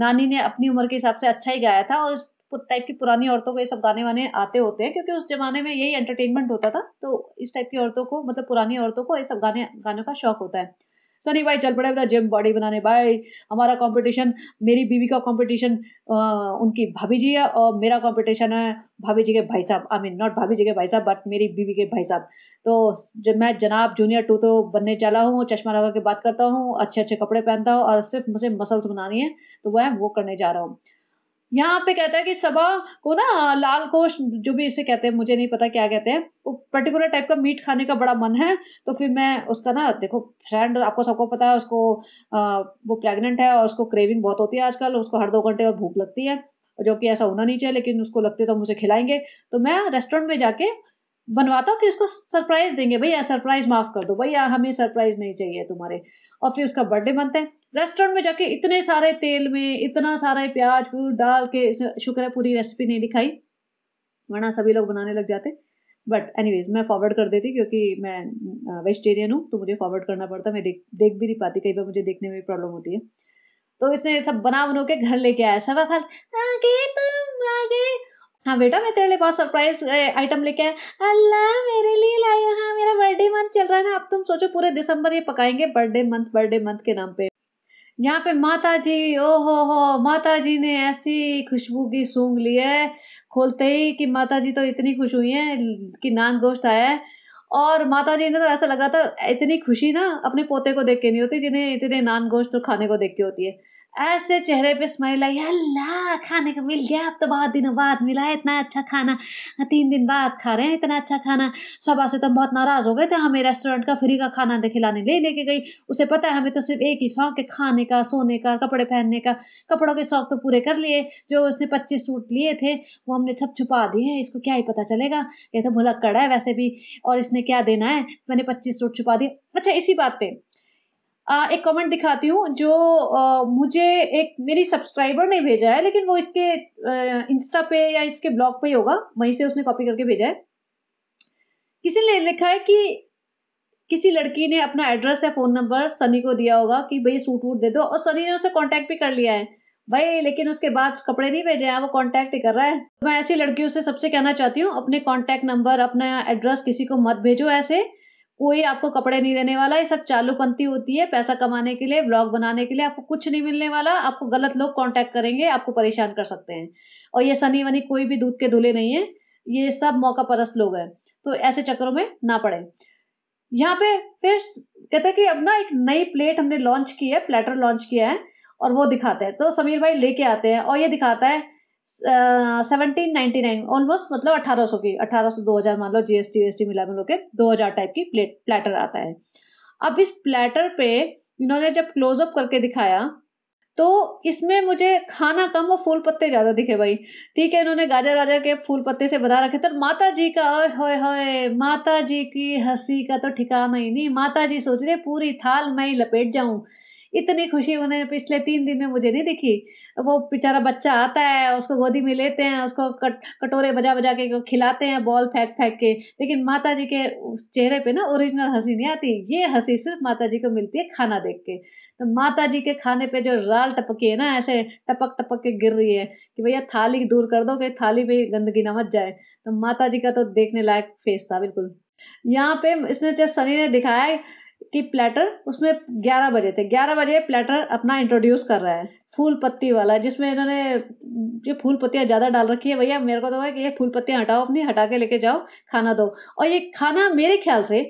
नानी ने अपनी उम्र के हिसाब से अच्छा ही गाया था और इस टाइप की पुरानी औरतों को ये सब गाने वाने आते होते हैं क्योंकि उस जमाने में यही एंटरटेनमेंट होता था तो इस टाइप की औरतों को मतलब पुरानी औरतों को ये सब गाने गानों का शौक होता है सनी भाई चल पड़े अपना जिम बॉडी बनाने भाई हमारा कंपटीशन मेरी बीवी का कंपटीशन उनकी भाभी जी है और मेरा कंपटीशन है भाभी जी के भाई साहब आई मीन नॉट भाभी जी के भाई साहब बट मेरी बीवी के भाई साहब तो जब मैं जनाब जूनियर टू तो बनने चला हूँ चश्मा लगा के बात करता हूँ अच्छे अच्छे कपड़े पहनता हूँ और सिर्फ मुझे मसल्स बनानी है तो वह वो करने जा रहा हूँ यहाँ पे कहता है कि सभा को ना लाल कोश जो भी इसे कहते हैं मुझे नहीं पता क्या कहते हैं वो पर्टिकुलर टाइप का मीट खाने का बड़ा मन है तो फिर मैं उसका ना देखो फ्रेंड आपको सबको पता है उसको आ, वो प्रेग्नेंट है और उसको क्रेविंग बहुत होती है आजकल उसको हर दो घंटे और भूख लगती है जो कि ऐसा होना नहीं चाहिए लेकिन उसको लगती है तो मुझे खिलाएंगे तो मैं रेस्टोरेंट में जाके बनवाता हूँ फिर उसको सरप्राइज देंगे भैया सरप्राइज माफ कर दो भैया हमें सरप्राइज नहीं चाहिए तुम्हारे और फिर उसका बर्थडे बनता है रेस्टोरेंट में जाके इतने सारे तेल में इतना सारा प्याज डाल के शुक्र है पूरी रेसिपी नहीं दिखाई वरना सभी लोग बनाने लग जाते बट एनीवेज मैं फॉरवर्ड कर देती क्योंकि मैं वेजिटेरियन हूँ तो मुझे फॉरवर्ड करना पड़ता मैं देख देख भी नहीं पाती कई बार मुझे देखने में भी प्रॉब्लम होती है तो इसने सब बना बनो के घर लेके आया सवा फल आगे तुम आगे हाँ बेटा मैं तेरे लिए बहुत सरप्राइज आइटम लेके आया अल्लाह मेरे लिए लाया हाँ मेरा बर्थडे मंथ चल रहा है ना अब तुम सोचो पूरे दिसंबर ये पकाएंगे बर्थडे मंथ बर्थडे मंथ के नाम पे यहाँ पे माता जी ओ हो हो माता जी ने ऐसी खुशबू की सूंग ली है खोलते ही कि माता जी तो इतनी खुश हुई हैं कि नान गोश्त आया है और माता जी ने तो ऐसा लगा था इतनी खुशी ना अपने पोते को देख के नहीं होती जिन्हें इतने नान गोश्त खाने को देख के होती है ऐसे चेहरे पे स्माइल आई अल्लाह खाने को मिल गया अब तो बहुत दिनों बाद मिला है इतना अच्छा खाना तीन दिन बाद खा रहे हैं इतना अच्छा खाना सब आसे तो बहुत नाराज हो गए थे हमें रेस्टोरेंट का फ्री का खाना खिलाने ले लेके गई उसे पता है हमें तो सिर्फ एक ही शौक है खाने का सोने का कपड़े पहनने का कपड़ों के शौक तो पूरे कर लिए जो उसने पच्चीस सूट लिए थे वो हमने सब छुपा दिए हैं इसको क्या ही पता चलेगा ये तो भुलक्कड़ है वैसे भी और इसने क्या देना है मैंने पच्चीस सूट छुपा दिए अच्छा इसी बात पे एक कमेंट दिखाती हूँ जो मुझे एक मेरी सब्सक्राइबर ने भेजा है लेकिन वो इसके इंस्टा पे या इसके ब्लॉग पे ही होगा वहीं से उसने कॉपी करके भेजा है किसी ने लिखा है कि किसी लड़की ने अपना एड्रेस या फ़ोन नंबर सनी को दिया होगा कि भाई सूट वूट दे दो और सनी ने उसे कॉन्टेक्ट भी कर लिया है भाई लेकिन उसके बाद कपड़े नहीं भेजे हैं वो कॉन्टेक्ट ही कर रहा है तो मैं ऐसी लड़कियों से सबसे कहना चाहती हूँ अपने कॉन्टेक्ट नंबर अपना एड्रेस किसी को मत भेजो ऐसे कोई आपको कपड़े नहीं देने वाला ये सब चालू चालूपंथी होती है पैसा कमाने के लिए ब्लॉग बनाने के लिए आपको कुछ नहीं मिलने वाला आपको गलत लोग कॉन्टेक्ट करेंगे आपको परेशान कर सकते हैं और ये सनी वनी कोई भी दूध के धुले नहीं है ये सब मौका परस्त लोग हैं तो ऐसे चक्रों में ना पड़े यहाँ पे फिर कहते हैं कि अब ना एक नई प्लेट हमने लॉन्च की है प्लेटर लॉन्च किया है और वो दिखाते हैं तो समीर भाई लेके आते हैं और ये दिखाता है 1799 ऑलमोस्ट मतलब 1800 की 1800 सौ दो मान लो जीएसटी वीएसटी मिला मिलो के 2000 टाइप की प्लेट प्लेटर आता है अब इस प्लेटर पे इन्होंने जब क्लोजअप करके दिखाया तो इसमें मुझे खाना कम और फूल पत्ते ज्यादा दिखे भाई ठीक है इन्होंने गाजर वाजर के फूल पत्ते से बना रखे तो माता जी का ओए होए होए माता जी की हंसी का तो ठिकाना ही नहीं माता जी सोच रहे पूरी थाल मैं ही लपेट जाऊं इतनी खुशी उन्हें पिछले तीन दिन में मुझे नहीं दिखी वो बेचारा बच्चा आता है उसको गोदी में लेते हैं उसको कट, कटोरे बजा बजा के खिलाते हैं बॉल फेंक फेंक के लेकिन माता जी के चेहरे पे ना ओरिजिनल हंसी नहीं आती ये हंसी सिर्फ माता जी को मिलती है खाना देख के तो माता जी के खाने पे जो राल टपकी है ना ऐसे टपक टपक के गिर रही है कि भैया थाली दूर कर दो कि थाली पे गंदगी ना मच जाए तो माता जी का तो देखने लायक फेस था बिल्कुल यहाँ पे इसने जब सनी ने दिखाया कि प्लेटर उसमें ग्यारह बजे थे ग्यारह बजे प्लेटर अपना इंट्रोड्यूस कर रहा है फूल पत्ती वाला जिसमें इन्होंने ये फूल पत्तियाँ ज़्यादा डाल रखी है भैया मेरे को तो है कि ये फूल पत्तियाँ हटाओ अपनी हटा के लेके जाओ खाना दो और ये खाना मेरे ख्याल से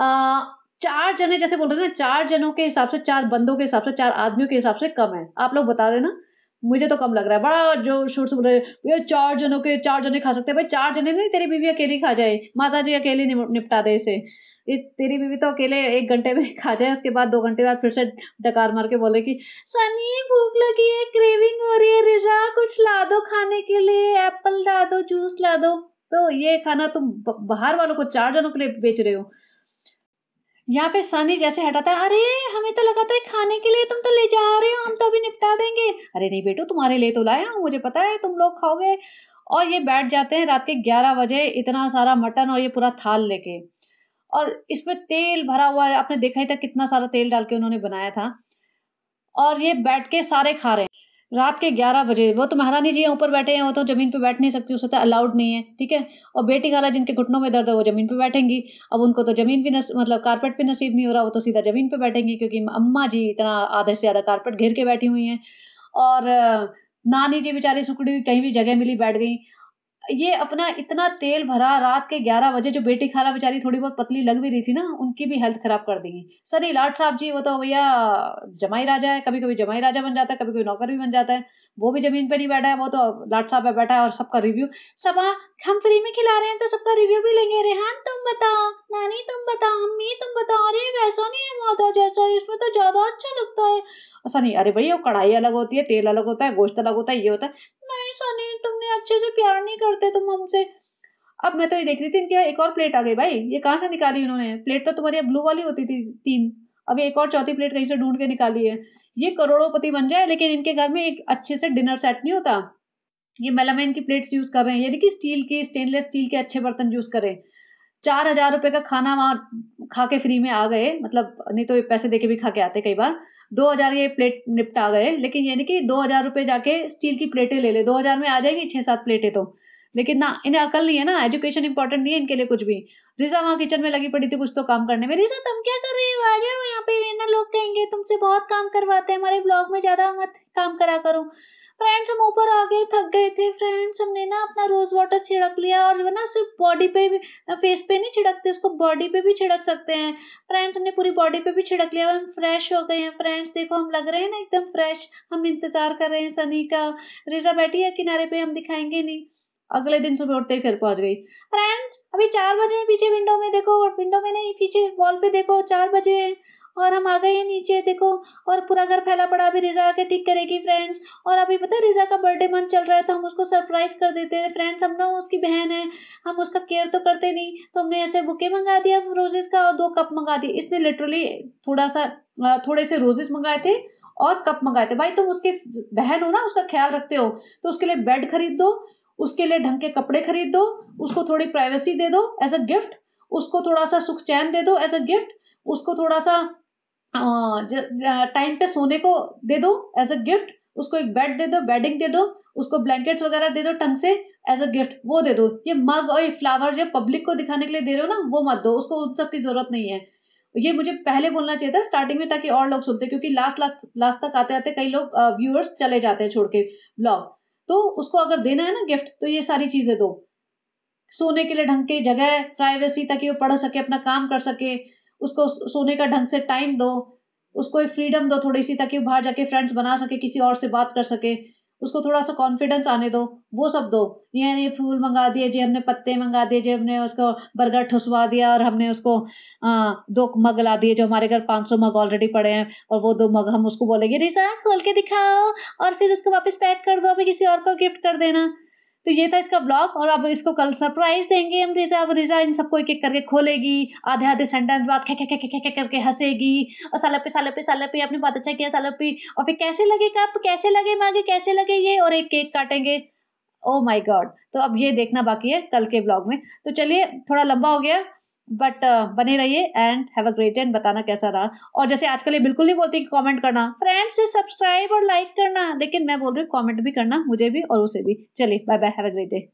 आ, चार जने जैसे बोल रहे थे ना चार जनों के हिसाब से चार बंदों के हिसाब से चार आदमियों के हिसाब से कम है आप लोग बता देना मुझे तो कम लग रहा है बड़ा जो शोर से बोल रहे भैया चार जनों के चार जने खा सकते हैं भाई चार जने नहीं तेरी बीवी अकेली खा जाए माता जी अकेली निपटा दे इसे तेरी बीवी तो अकेले एक घंटे में खा जाए उसके बाद दो घंटे बाद फिर से डकार मार के बोले कि सनी भूख लगी है क्रेविंग हो रही है रिजा कुछ ला दो खाने के लिए एप्पल ला दो जूस ला दो तो ये खाना तुम बाहर वालों को चार जनों के लिए बेच रहे हो यहाँ पे सनी जैसे हटाता है अरे हमें तो लगा था खाने के लिए तुम तो ले जा रहे हो हम तो अभी निपटा देंगे अरे नहीं बेटो तुम्हारे लिए तो लाया हूँ मुझे पता है तुम लोग खाओगे और ये बैठ जाते हैं रात के ग्यारह बजे इतना सारा मटन और ये पूरा थाल लेके और इसमें तेल भरा हुआ है आपने देखा ही था कितना सारा तेल डाल के उन्होंने बनाया था और ये बैठ के सारे खा रहे हैं रात के ग्यारह बजे वो तो महारानी जी ऊपर बैठे हैं वो तो ज़मीन पे बैठ नहीं सकती उसे तो अलाउड नहीं है ठीक है और बेटी खाला जिनके घुटनों में दर्द है वो ज़मीन पे बैठेंगी अब उनको तो ज़मीन भी नस मतलब कारपेट पे नसीब नहीं हो रहा वो तो सीधा ज़मीन पे बैठेंगी क्योंकि अम्मा जी इतना आधे से ज़्यादा कारपेट घेर के बैठी हुई हैं और नानी जी बेचारी सुकड़ी हुई कहीं भी जगह मिली बैठ गई ये अपना इतना तेल भरा रात के 11 बजे जो बेटी खाला बेचारी थोड़ी बहुत पतली लग भी रही थी ना उनकी भी हेल्थ खराब कर देंगी सर ये लाट साहब जी वो तो भैया जमाई राजा है कभी कभी जमाई राजा बन जाता है कभी कभी नौकर भी बन जाता है वो भी जमीन पे नहीं बैठा है वो तो लाट साहब पे बैठा है और सबका रिव्यू सबा हम फ्री में खिला रहे हैं तो सबका रिव्यू भी लेंगे रेहान तुम बताओ नानी तुम बताओ अम्मी तुम बताओ अरे वैसा नहीं है माता जैसा इसमें तो ज्यादा अच्छा लगता है ऐसा नहीं अरे भैया कढ़ाई अलग होती है तेल अलग होता है गोश्त अलग होता है ये होता है नहीं सनी तुमने अच्छे से प्यार नहीं करते तुम हमसे अब मैं तो ये देख रही थी इनके एक और प्लेट आ गई भाई ये कहाँ से निकाली उन्होंने प्लेट तो तुम्हारी ब्लू वाली होती थी तीन अभी एक और चौथी प्लेट कहीं से ढूंढ के निकाली है ये पति बन जाए लेकिन इनके घर में एक अच्छे से डिनर सेट नहीं होता ये मेलामाइन की प्लेट्स यूज कर रहे हैं यानी कि स्टील की स्टेनलेस स्टील के अच्छे बर्तन यूज करें चार हजार रुपए का खाना वहां खा के फ्री में आ गए मतलब नहीं तो पैसे देके भी खा के आते कई बार दो हजार ये प्लेट निपटा गए लेकिन यानी कि दो हजार रुपए जाके स्टील की प्लेटें ले ले दो हजार में आ जाएंगी छह सात प्लेटें तो लेकिन ना इन्हें अकल नहीं है ना एजुकेशन इंपॉर्टेंट नहीं है इनके लिए कुछ भी रिजा वहाँ किचन में लगी पड़ी थी कुछ तो काम करने में रिजा तुम क्या कर रही हो आ जाओ यहाँ पे ना लोग कहेंगे तुमसे बहुत काम करवाते हैं हमारे ब्लॉग में ज़्यादा मत काम करा करो फ्रेंड्स हम ऊपर आ गए थक गए थे फ्रेंड्स हमने ना अपना रोज वाटर छिड़क लिया और ना सिर्फ बॉडी पे भी फेस पे नहीं छिड़कते उसको बॉडी पे भी छिड़क सकते हैं फ्रेंड्स हमने पूरी बॉडी पे भी छिड़क लिया हम फ्रेश हो गए हैं फ्रेंड्स देखो हम लग रहे हैं ना एकदम फ्रेश हम इंतजार कर रहे हैं सनी का रिजा बैठी है किनारे पे हम दिखाएंगे नहीं अगले दिन सुबह उठते ही फिर पहुंच गई फ्रेंड्स अभी चार बजे हैं पीछे विंडो में देखो और विंडो में नहीं पीछे वॉल पे देखो चार बजे हैं और हम आ गए हैं नीचे देखो और पूरा घर फैला पड़ा अभी रिजा आके ठीक करेगी फ्रेंड्स और अभी पता है रिजा का बर्थडे मंथ चल रहा है तो हम उसको सरप्राइज कर देते हैं फ्रेंड्स हम ना उसकी बहन है हम उसका केयर तो करते नहीं तो हमने ऐसे बुके मंगा दिया रोजेस का और दो कप मंगा दिए इसने लिटरली थोड़ा सा थोड़े से रोजेस मंगाए थे और कप मंगाए थे भाई तुम तो उसके बहन हो ना उसका ख्याल रखते हो तो उसके लिए बेड खरीद दो उसके लिए ढंग के कपड़े खरीद दो उसको थोड़ी प्राइवेसी दे दो एज अ गिफ्ट उसको थोड़ा सा सुख चैन दे दो एज अ गिफ्ट उसको थोड़ा सा टाइम पे सोने को दे दो एज अ गिफ्ट उसको एक बेड दे दो बेडिंग दे दो उसको ब्लैंकेट्स वगैरह दे दो ढंग से एज अ गिफ्ट वो दे दो ये मग और ये फ्लावर जो पब्लिक को दिखाने के लिए दे रहे हो ना वो मत दो उसको उन सब की जरूरत नहीं है ये मुझे पहले बोलना चाहिए था स्टार्टिंग में ताकि और लोग सुनते क्योंकि लास्ट लास्ट तक आते आते कई लोग व्यूअर्स चले जाते हैं छोड़ के ब्लॉग तो उसको अगर देना है ना गिफ्ट तो ये सारी चीजें दो सोने के लिए ढंग के जगह प्राइवेसी ताकि वो पढ़ सके अपना काम कर सके उसको सोने का ढंग से टाइम दो उसको एक फ्रीडम दो थोड़ी सी ताकि वो बाहर जाके फ्रेंड्स बना सके किसी और से बात कर सके उसको थोड़ा सा कॉन्फिडेंस आने दो वो सब दो ये नहीं फूल मंगा दिए जी हमने पत्ते मंगा दिए जी हमने उसको बर्गर ठुसवा दिया और हमने उसको आ, दो मग ला दिए जो हमारे घर 500 मग ऑलरेडी पड़े हैं और वो दो मग हम उसको बोलेंगे रिजा खोल के दिखाओ और फिर उसको वापस पैक कर दो अभी किसी और को गिफ्ट कर देना तो ये था इसका ब्लॉग और अब इसको कल सरप्राइज देंगे हम रिजा अब रिजा इन सबको एक एक करके खोलेगी आधे आधे सेंटेंस बाद खे खे खे खे खे करके हंसेगी और सालपी सालपी सलपी आपने बहुत अच्छा किया सलपी और फिर कैसे लगे कप कैसे लगे मांगे कैसे लगे ये और एक केक काटेंगे ओ माई गॉड तो अब ये देखना बाकी है कल के ब्लॉग में तो चलिए थोड़ा लंबा हो गया बट uh, बने रहिए and have a great and बताना कैसा रहा और जैसे आजकल ये बिल्कुल नहीं बोलती कमेंट करना फ्रेंड्स से सब्सक्राइब और लाइक करना लेकिन मैं बोल रही हूँ कमेंट भी करना मुझे भी और उसे भी चलिए bye bye have a great day